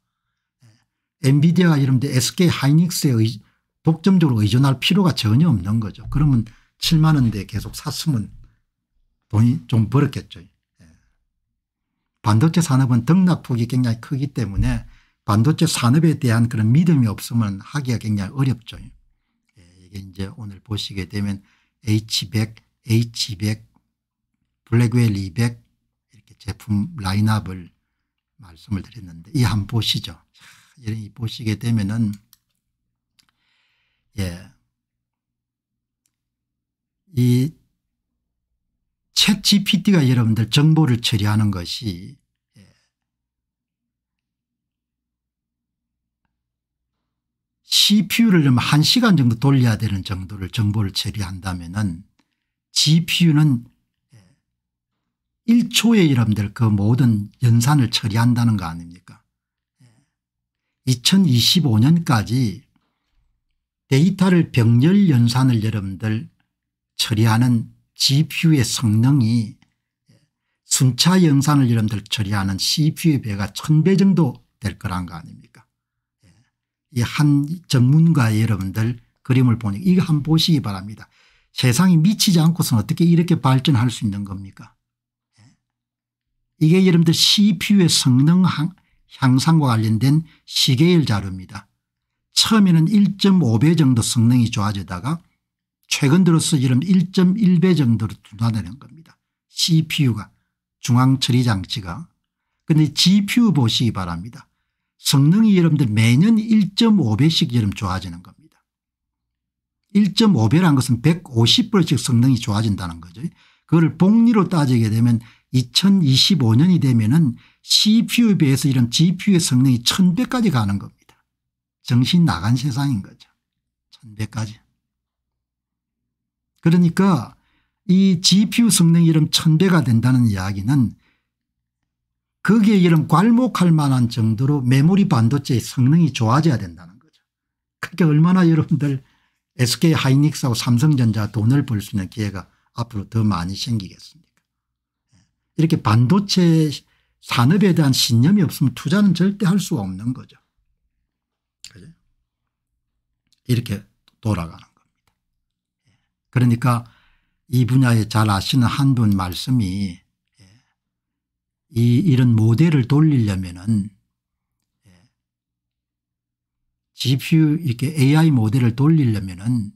예. 엔비디아가 이런데 SK 하이닉스에 독점적으로 의존할 필요가 전혀 없는 거죠. 그러면 7만 원대 계속 샀으면 돈이 좀 벌었겠죠. 반도체 산업은 등락폭이 굉장히 크기 때문에 반도체 산업에 대한 그런 믿음이 없으면 하기가 굉장히 어렵죠. 예, 이게 이제 오늘 보시게 되면 H100, H200, 블랙웰 200 이렇게 제품 라인업을 말씀을 드렸는데 이 한번 보시죠. 이 보시게 되면은 예. 이챗 GPT가 여러분들 정보를 처리하는 것이 CPU를 좀 1시간 정도 돌려야 되는 정도를 정보를 처리한다면 은 GPU는 1초에 예, 이름들 그 모든 연산을 처리한다는 거 아닙니까 2025년까지 예. 데이터를 병렬 연산을 여러분들 처리하는 GPU의 성능이 순차 연산을 여러분들 처리하는 CPU의 배가 1000배 정도 될 거란 거 아닙니까 이한 전문가 여러분들 그림을 보니까 이거 한번 보시기 바랍니다. 세상이 미치지 않고서는 어떻게 이렇게 발전할 수 있는 겁니까 예? 이게 여러분들 CPU의 성능 향상과 관련된 시계열 자료입니다. 처음에는 1.5배 정도 성능이 좋아지다가 최근 들어서 이런 1.1배 정도로 둔화되는 겁니다. CPU가 중앙처리 장치가. 그데 GPU 보시기 바랍니다. 성능이 여러분들 매년 1.5배씩 여러분 좋아지는 겁니다. 1.5배란 것은 150%씩 성능이 좋아진다는 거죠. 그걸 복리로 따지게 되면 2025년이 되면은 CPU에 비해서 이런 GPU의 성능이 1000배까지 가는 겁니다. 정신 나간 세상인 거죠. 1000배까지. 그러니까 이 GPU 성능이 이런 1000배가 된다는 이야기는 거기에 이런 괄목할 만한 정도로 메모리 반도체의 성능이 좋아져야 된다는 거죠. 그렇게 그러니까 얼마나 여러분들 SK 하이닉스하고 삼성전자 돈을 벌 수 있는 기회가 앞으로 더 많이 생기겠습니까 예. 이렇게 반도체 산업에 대한 신념이 없으면 투자는 절대 할 수가 없는 거죠. 그죠? 이렇게 돌아가는 겁니다. 예. 그러니까 이 분야에 잘 아시는 한 분 말씀이 이 이런 모델을 돌리려면은 GPU 예, 이렇게 AI 모델을 돌리려면은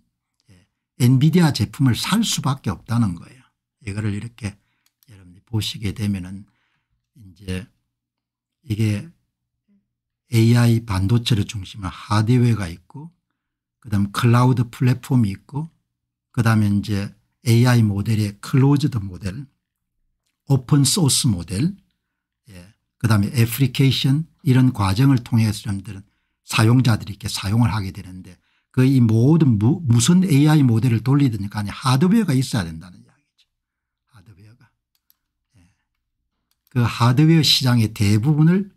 예, 엔비디아 제품을 살 수밖에 없다는 거예요. 이거를 이렇게 여러분이 보시게 되면은 이제 이게 AI 반도체를 중심으 하드웨어가 있고 그다음 클라우드 플랫폼이 있고 그다음에 이제 AI 모델의 클로즈드 모델, 오픈 소스 모델, 그다음에 애플리케이션 이런 과정을 통해서 여러분들은 사용자들이 이렇게 사용을 하게 되는데 그 이 모든 무, 무슨 AI 모델을 돌리든지 간에 하드웨어가 있어야 된다는 이야기죠. 하드웨어가. 예. 그 하드웨어 시장의 대부분을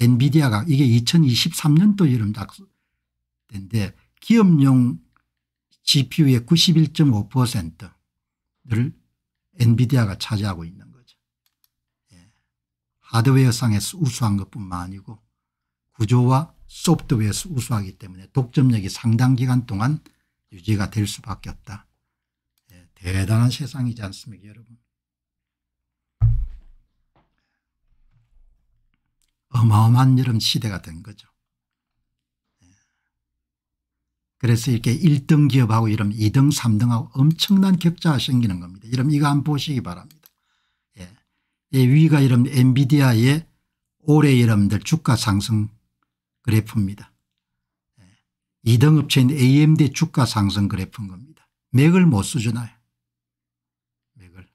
엔비디아가 이게 2023년도 이름 작된데 기업용 GPU의 91.5%를 엔비디아가 차지하고 있는 하드웨어상에서 우수한 것뿐만 아니고 구조와 소프트웨어에서 우수하기 때문에 독점력이 상당 기간 동안 유지가 될 수밖에 없다. 네, 대단한 세상이지 않습니까 여러분. 어마어마한 여름 시대가 된 거죠. 예. 그래서 이렇게 1등 기업하고 이러 2등 3등하고 엄청난 격차가 생기는 겁니다. 이러면 이거 안 보시기 바랍니다. 위가 여 이름 엔비디아의 올해 여러분들 주가 상승 그래프입니다. 2등 예. 업체인 AMD 주가 상승 그래프인 겁니다. 맥을 못 쓰잖아요. 맥을.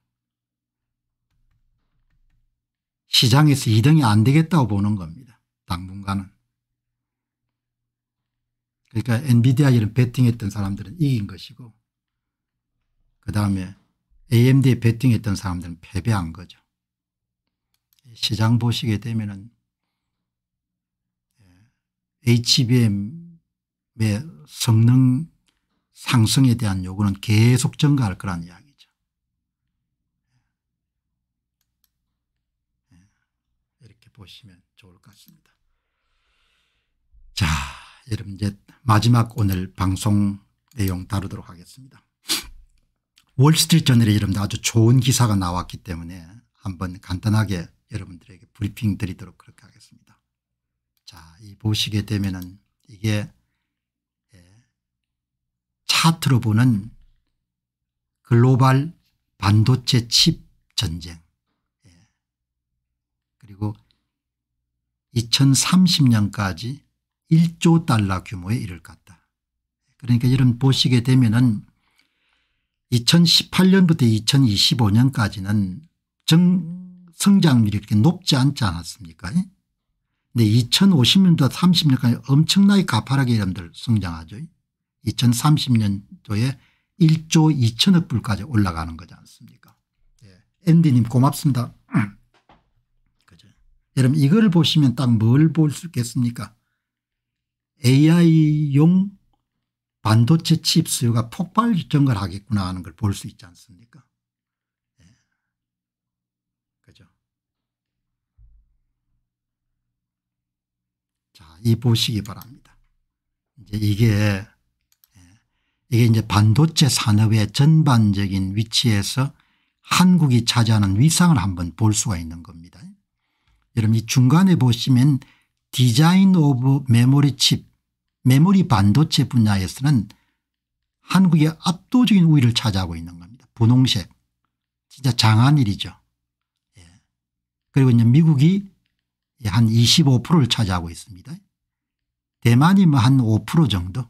시장에서 2등이 안 되겠다고 보는 겁니다. 당분간은. 그러니까 엔비디아 이런 배팅했던 사람들은 이긴 것이고 그다음에 AMD에 배팅했던 사람들은 패배한 거죠. 시장 보시게 되면은 예, HBM의 성능 상승에 대한 요구는 계속 증가할 거란 이야기죠. 예, 이렇게 보시면 좋을 것 같습니다. 자, 여러분 이제 마지막 오늘 방송 내용 다루도록 하겠습니다. 월스트리트 저널에 여러분 아주 좋은 기사가 나왔기 때문에 한번 간단하게 여러분들에게 브리핑 드리도록 그렇게 하겠습니다. 자, 이 보시게 되면은 이게 예, 차트로 보는 글로벌 반도체 칩 전쟁 예. 그리고 2030년까지 1조 달러 규모에 이를 것 같다. 그러니까 여러분 보시게 되면은 2018년부터 2025년까지는 정, 성장률이 그렇게 높지 않지 않았습니까? 예? 근데 2050년도 30년까지 엄청나게 가파르게 여러분들 성장하죠. 2030년도에 1조 2천억 불까지 올라가는 거지 않습니까? 예. 앤디님 고맙습니다. 그죠. 여러분 이걸 보시면 딱 뭘 볼 수 있겠습니까? AI용 반도체 칩 수요가 폭발적인 걸 하겠구나 하는 걸 볼 수 있지 않습니까? 자, 이 보시기 바랍니다. 이제 이게 예, 이게 이제 반도체 산업의 전반적인 위치에서 한국이 차지하는 위상을 한번 볼 수가 있는 겁니다. 여러분 이 중간에 보시면 디자인 오브 메모리 칩 메모리 반도체 분야에서는 한국의 압도적인 우위를 차지하고 있는 겁니다. 분홍색 진짜 장한 일이죠. 예. 그리고 이제 미국이 한 25%를 차지하고 있습니다. 대만이 뭐한5% 정도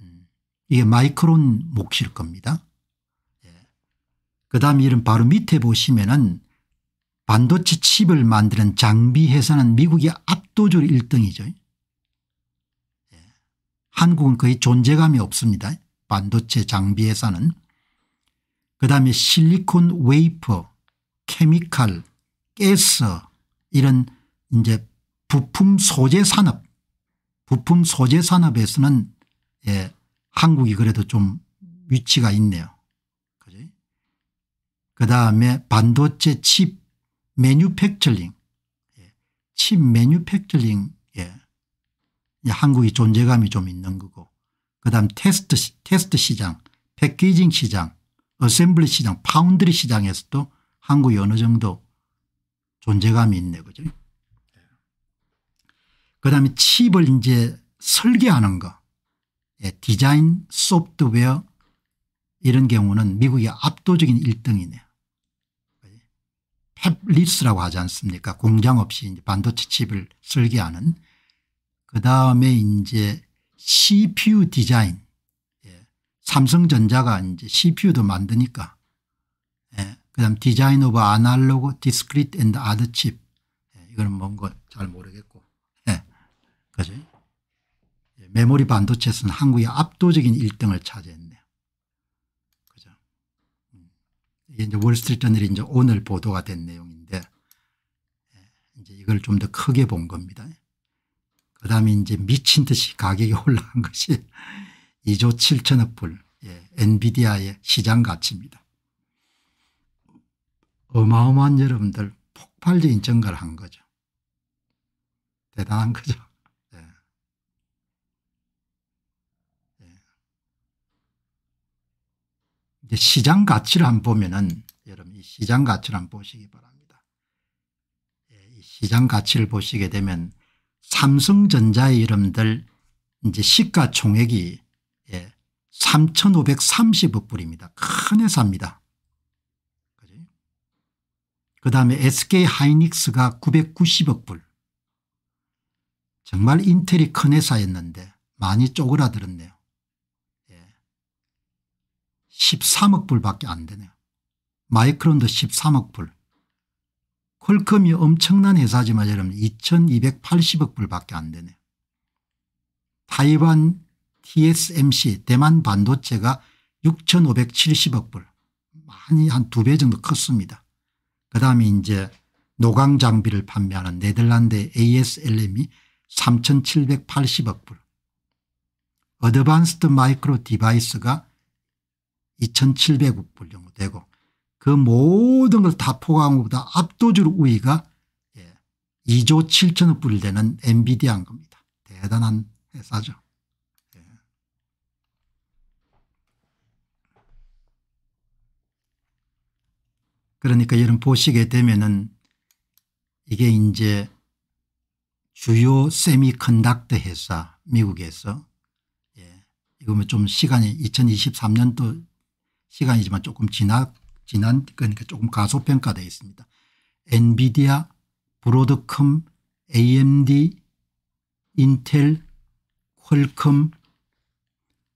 음, 이게 마이크론 몫일 겁니다. 예. 그 다음 이름 바로 밑에 보시면은 반도체 칩을 만드는 장비 회사는 미국이 압도적으로 1등이죠. 예. 한국은 거의 존재감이 없습니다. 반도체 장비 회사는. 그 다음에 실리콘 웨이퍼, 케미칼, 가스 이런 이제 부품 소재 산업 부품 소재 산업에서는 예, 한국이 그래도 좀 위치가 있네요. 그지? 그다음에 반도체 칩 매뉴팩처링 예, 칩 매뉴팩처링 예. 한국이 존재감이 좀 있는 거고 그다음 테스트 테스트 시장 패키징 시장 어셈블리 시장 파운드리 시장에서도 한국이 어느 정도 존재감이 있네 그죠. 그다음에 칩을 이제 설계하는 거 예, 디자인 소프트웨어 이런 경우는 미국이 압도적인 1등이네요. 팹리스라고 하지 않습니까 공장 없이 반도체 칩을 설계하는 그다음에 이제 CPU 디자인 예, 삼성전자가 이제 CPU도 만드니까 예, 그다음 디자인 오브 아날로그 디스크리트 앤드 아드 칩 예, 이거는 뭔가 잘 모르겠고 그지? 예. 메모리 반도체는 에서 한국의 압도적인 1등을 차지했네요. 그죠? 음. 이게 이제 월스트리트널이 이제 오늘 보도가 된 내용인데 예, 이제 이걸 좀 더 크게 본 겁니다. 그 다음에 이제 미친 듯이 가격이 올라간 것이 2조 7천억 불 예, 엔비디아의 시장 가치입니다. 어마어마한 여러분들 폭발적인 증가를 한 거죠. 대단한 거죠. 이제 시장 가치를 한번 보면은 여러분 이 시장 가치를 한번 보시기 바랍니다. 예, 이 시장 가치를 보시게 되면 삼성전자의 이름들 이제 시가총액이 예, 3,530억 불입니다. 큰 회사입니다. 그 다음에 SK 하이닉스가 990억 불. 정말 인텔이 큰 회사였는데 많이 쪼그라들었네요. 13억 불밖에 안 되네요. 마이크론도 13억 불. 퀄컴이 엄청난 회사지만 여러분 2280억 불밖에 안 되네요. 타이완 TSMC 대만 반도체가 6570억 불. 많이 한 두 배 정도 컸습니다. 그다음에 이제 노강 장비를 판매하는 네덜란드 ASLM이 3780억 불. 어드밴스드 마이크로 디바이스가 2,700억 불 정도 되고 그 모든 걸 다 포함한 것보다 압도적으로 우위가 2조 예, 7천억 불이 되는 엔비디아인 겁니다. 대단한 회사죠. 예. 그러니까 여러분 보시게 되면은 이게 이제 주요 세미컨닥터 회사 미국에서 예. 이거면 좀 시간이 2023년도 시간이지만 조금 지나, 지난 그러니까 조금 가소평가되어 있습니다. 엔비디아, 브로드컴, AMD, 인텔, 퀄컴,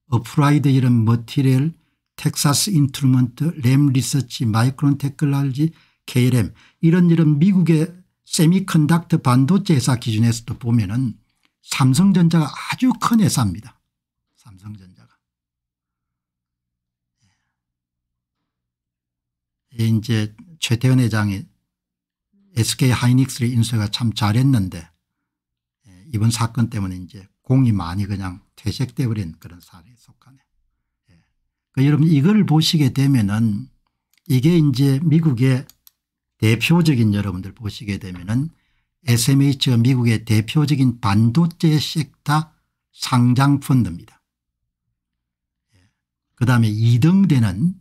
어프라이드 이런 머티리얼, 텍사스 인트루먼트, 램 리서치, 마이크론 테클랄지, KLM 이런 이런 미국의 세미컨덕터 반도체 회사 기준에서도 보면 은 삼성전자가 아주 큰 회사입니다. 삼성전자. 예, 이제 최태원 회장이 SK 하이닉스를 인수가 참 잘했는데 예, 이번 사건 때문에 이제 공이 많이 그냥 퇴색돼버린 그런 사례에 속하네 예. 그 여러분 이걸 보시게 되면은 이게 이제 미국의 대표적인 여러분들 보시게 되면은 SMH가 미국의 대표적인 반도체 섹터 상장 펀드입니다. 예. 그 다음에 2등 되는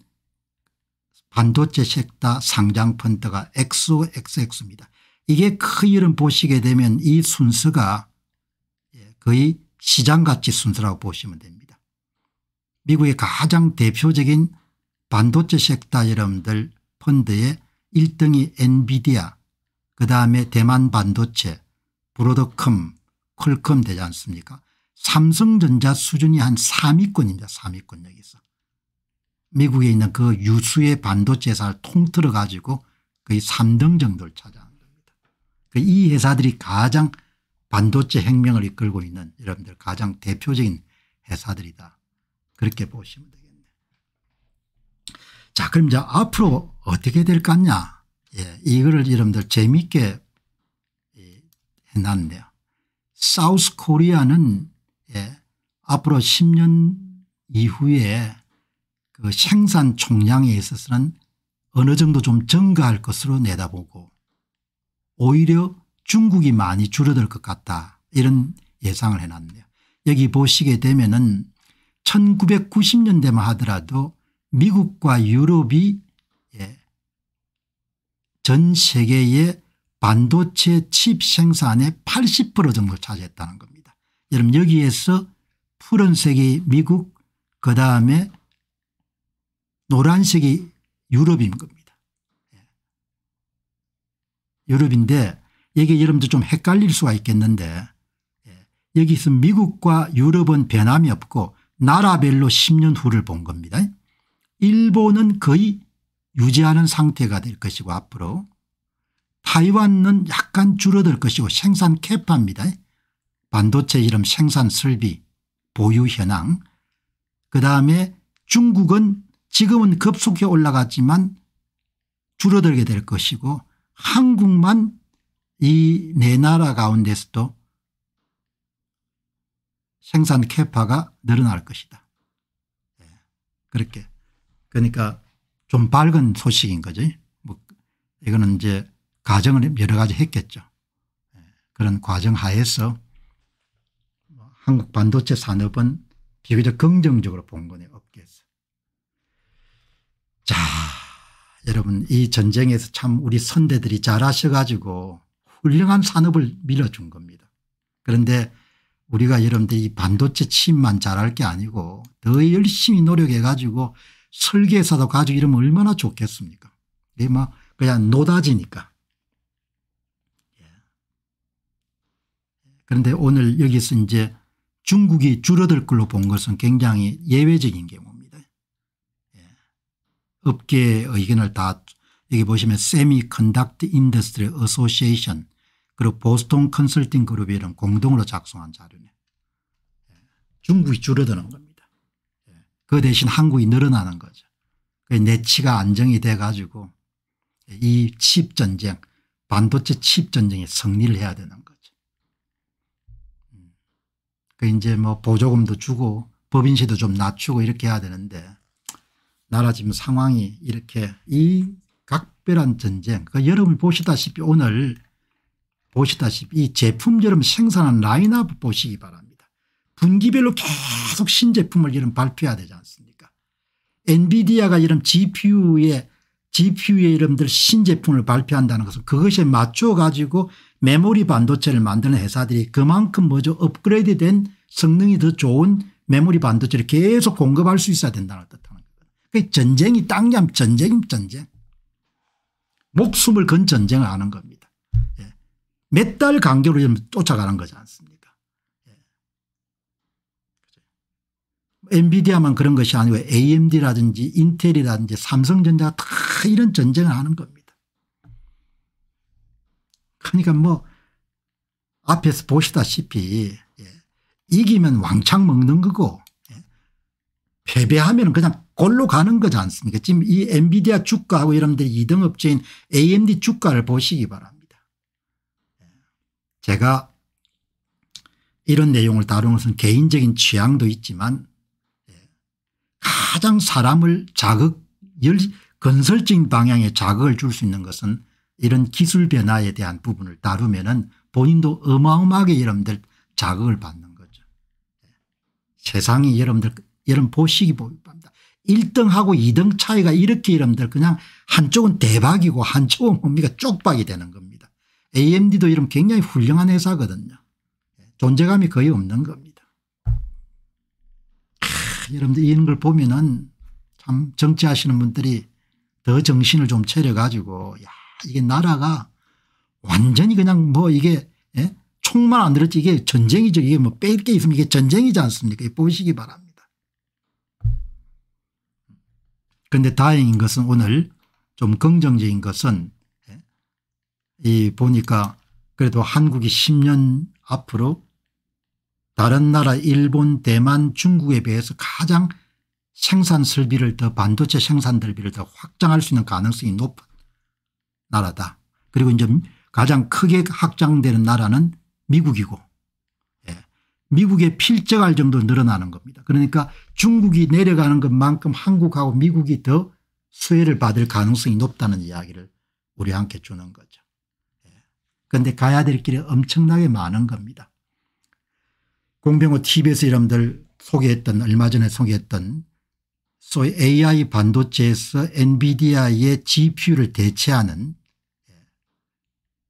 반도체 섹터 상장 펀드가 XOXX입니다. 이게 크기를 그 보시게 되면 이 순서가 예, 거의 시장가치 순서라고 보시면 됩니다. 미국의 가장 대표적인 반도체 섹다 여러분들 펀드의 1등이 엔비디아 그다음에 대만 반도체 브로드컴 콜컴 되지 않습니까 삼성전자 수준이 한 3위권입니다. 3위권 여기서. 미국에 있는 그 유수의 반도체사를 통틀어 가지고 거의 3등 정도를 차지하는 겁니다. 그러니까 이 회사들이 가장 반도체 혁명을 이끌고 있는 여러분들 가장 대표적인 회사들이다. 그렇게 보시면 되겠네요. 자 그럼 이제 앞으로 어떻게 될 것냐 예, 이거를 여러분들 재미있게 예, 해놨네요. 사우스 코리아는 예, 앞으로 10년 이후에 그 생산 총량에 있어서는 어느 정도 좀 증가할 것으로 내다보고 오히려 중국이 많이 줄어들 것 같다 이런 예상을 해놨네요. 여기 보시게 되면 은 1990년대만 하더라도 미국과 유럽이 예, 전 세계의 반도체 칩 생산의 80% 정도를 차지했다는 겁니다. 여러분 여기에서 푸른색이 미국 그다음에 노란색이 유럽인 겁니다. 예. 유럽인데 이게 여러분들 좀 헷갈릴 수가 있겠는데 예. 여기서 미국과 유럽은 변함이 없고 나라별로 10년 후를 본 겁니다. 일본은 거의 유지하는 상태가 될 것이고 앞으로 타이완은 약간 줄어들 것이고 생산 캐파입니다. 반도체 이름 생산 설비 보유 현황 그다음에 중국은 지금은 급속히 올라갔지만 줄어들게 될 것이고 한국만 이 네 나라 가운데서도 생산 캐파가 늘어날 것이다. 예, 그렇게 그러니까 좀 밝은 소식인 거죠. 뭐 이거는 이제 가정을 여러 가지 했겠죠. 예, 그런 과정 하에서 뭐 한국 반도체 산업은 비교적 긍정적으로 본 거네요 업계에서. 자 여러분 이 전쟁에서 참 우리 선대들이 잘하셔 가지고 훌륭한 산업을 밀어준 겁니다. 그런데 우리가 여러분들이 반도체 취만 잘할 게 아니고 더 열심히 노력해 가지고 설계사도 가지고 이러면 얼마나 좋겠습니까 이게 뭐 그냥 노다지니까. 예. 그런데 오늘 여기서 이제 중국이 줄어들 걸로 본 것은 굉장히 예외적인 경우 업계의 견을다 여기 보시면 세미컨덕트 인더스트리 어소시에이션 그리고 보스톤 컨설팅 그룹이 이런 공동으로 작성한 자료네. 예. 중국이 줄어드는 겁니다. 그 대신 한국이 늘어나는 거죠. 그 내치가 안정이 돼 가지고 이 칩전쟁 반도체 칩전쟁에 승리를 해야 되는 거죠. 음. 그 이제 뭐 보조금도 주고 법인세도 좀 낮추고 이렇게 해야 되는데 나라 지금 상황이 이렇게 이 각별한 전쟁 그 그러니까 여러분 보시다시피 오늘 보시다시피 이 제품처럼 생산한 라인업 보시기 바랍니다. 분기별로 계속 신제품을 이런 발표해야 되지 않습니까 엔비디아가 이런 g p u 에 GPU의 이름들 신제품을 발표한다는 것은 그것에 맞춰 가지고 메모리 반도체를 만드는 회사들이 그만큼 먼저 업그레이드된 성능이 더 좋은 메모리 반도체를 계속 공급할 수 있어야 된다는 뜻. 그 전쟁이 땅잠 전쟁 전쟁. 목숨을 건 전쟁을 하는 겁니다. 예. 몇달 간격으로 쫓아가는 거지 않습니까 예. 엔비디아만 그런 것이 아니고 AMD라든지 인텔이라든지 삼성전자 다 이런 전쟁을 하는 겁니다. 그러니까 뭐 앞에서 보시다시피 예. 이기면 왕창 먹는 거고 예. 패배하면 그냥 골로 가는 거지 않습니까 지금 이 엔비디아 주가하고 여러분들 2등 업체인 amd 주가를 보시기 바랍니다. 예. 제가 이런 내용을 다룬 것은 개인적인 취향도 있지만 예. 가장 사람을 자극 건설적인 방향에 자극을 줄 수 있는 것은 이런 기술 변화에 대한 부분을 다루면 은 본인도 어마어마하게 여러분들 자극을 받는 거죠. 예. 세상이 여러분들 여러분 보시기 바랍니다. 1등하고 2등 차이가 이렇게 이름들 그냥 한쪽은 대박이고 한쪽은 뭡니까 쪽박이 되는 겁니다. AMD도 이름 굉장히 훌륭한 회사거든요. 존재감이 거의 없는 겁니다. 아, 여러분들 이런 걸 보면은 참 정치하시는 분들이 더 정신을 좀 차려가지고 야 이게 나라가 완전히 그냥 뭐 이게 예? 총만 안 들었지 이게 전쟁이죠. 이게 뭐 뺄 게 있으면 이게 전쟁이지 않습니까? 보시기 바랍니다. 그런데 다행인 것은 오늘 좀 긍정적인 것은 예, 이 보니까 그래도 한국이 10년 앞으로 다른 나라 일본 대만 중국에 비해서 가장 생산 설비를 더 반도체 생산 설비를 더 확장할 수 있는 가능성이 높은 나라다. 그리고 이제 가장 크게 확장되는 나라는 미국이고 미국에 필적할 정도로 늘어나는 겁니다. 그러니까 중국이 내려가는 것만큼 한국하고 미국이 더 수혜를 받을 가능성이 높다는 이야기를 우리 함께 주는 거죠. 예. 그런데 가야 될 길이 엄청나게 많은 겁니다. 공병호 TV에서 여러분들 소개했던 얼마 전에 소개했던 소위 AI 반도체에서 엔비디아의 GPU를 대체하는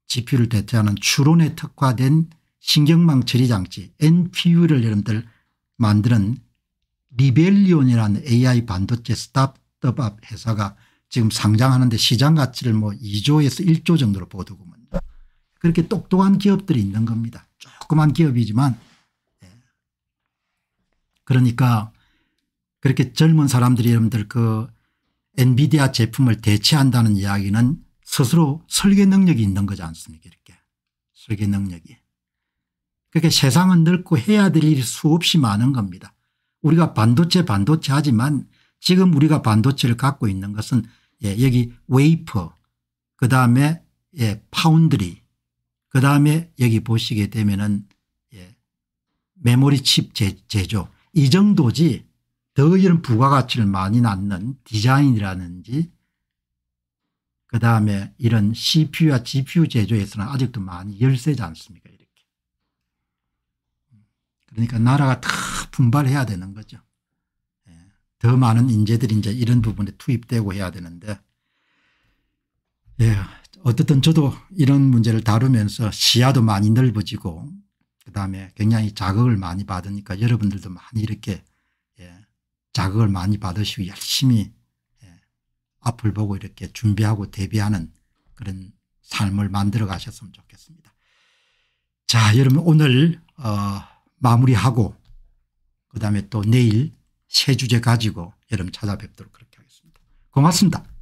GPU를 예. 대체하는 추론에 특화된 신경망 처리 장치 NPU를 여러분들 만드는 리벨리온이라는 AI 반도체 스타트업 회사가 지금 상장하는데 시장 가치를 뭐 2조에서 1조 정도로 보더군요. 그렇게 똑똑한 기업들이 있는 겁니다. 조그만 기업이지만 예. 그러니까 그렇게 젊은 사람들이 여러분들 그 엔비디아 제품을 대체한다는 이야기는 스스로 설계 능력이 있는 거지 않습니까 이렇게 설계 능력이. 그렇게 세상은 넓고 해야 될 일이 수없이 많은 겁니다. 우리가 반도체 반도체 하지만 지금 우리가 반도체를 갖고 있는 것은 예, 여기 웨이퍼 그다음에 예, 파운드리 그다음에 여기 보시게 되면은 예, 메모리 칩 제조 이 정도지 더 이런 부가가치를 많이 낳는 디자인이라든지 그다음에 이런 CPU와 GPU 제조에서는 아직도 많이 열세지 않습니까 그러니까 나라가 다 분발해야 되는 거죠. 예. 더 많은 인재들이 이제 이런 부분에 투입되고 해야 되는데 예, 어쨌든 저도 이런 문제를 다루면서 시야도 많이 넓어지고 그다음에 굉장히 자극을 많이 받으니까 여러분들도 많이 이렇게 예, 자극을 많이 받으시고 열심히 예, 앞을 보고 이렇게 준비하고 대비하는 그런 삶을 만들어 가셨으면 좋겠습니다. 자 여러분 오늘 어 마무리하고 그다음에 또 내일 새 주제 가지고 여러분 찾아뵙도록 그렇게 하겠습니다. 고맙습니다.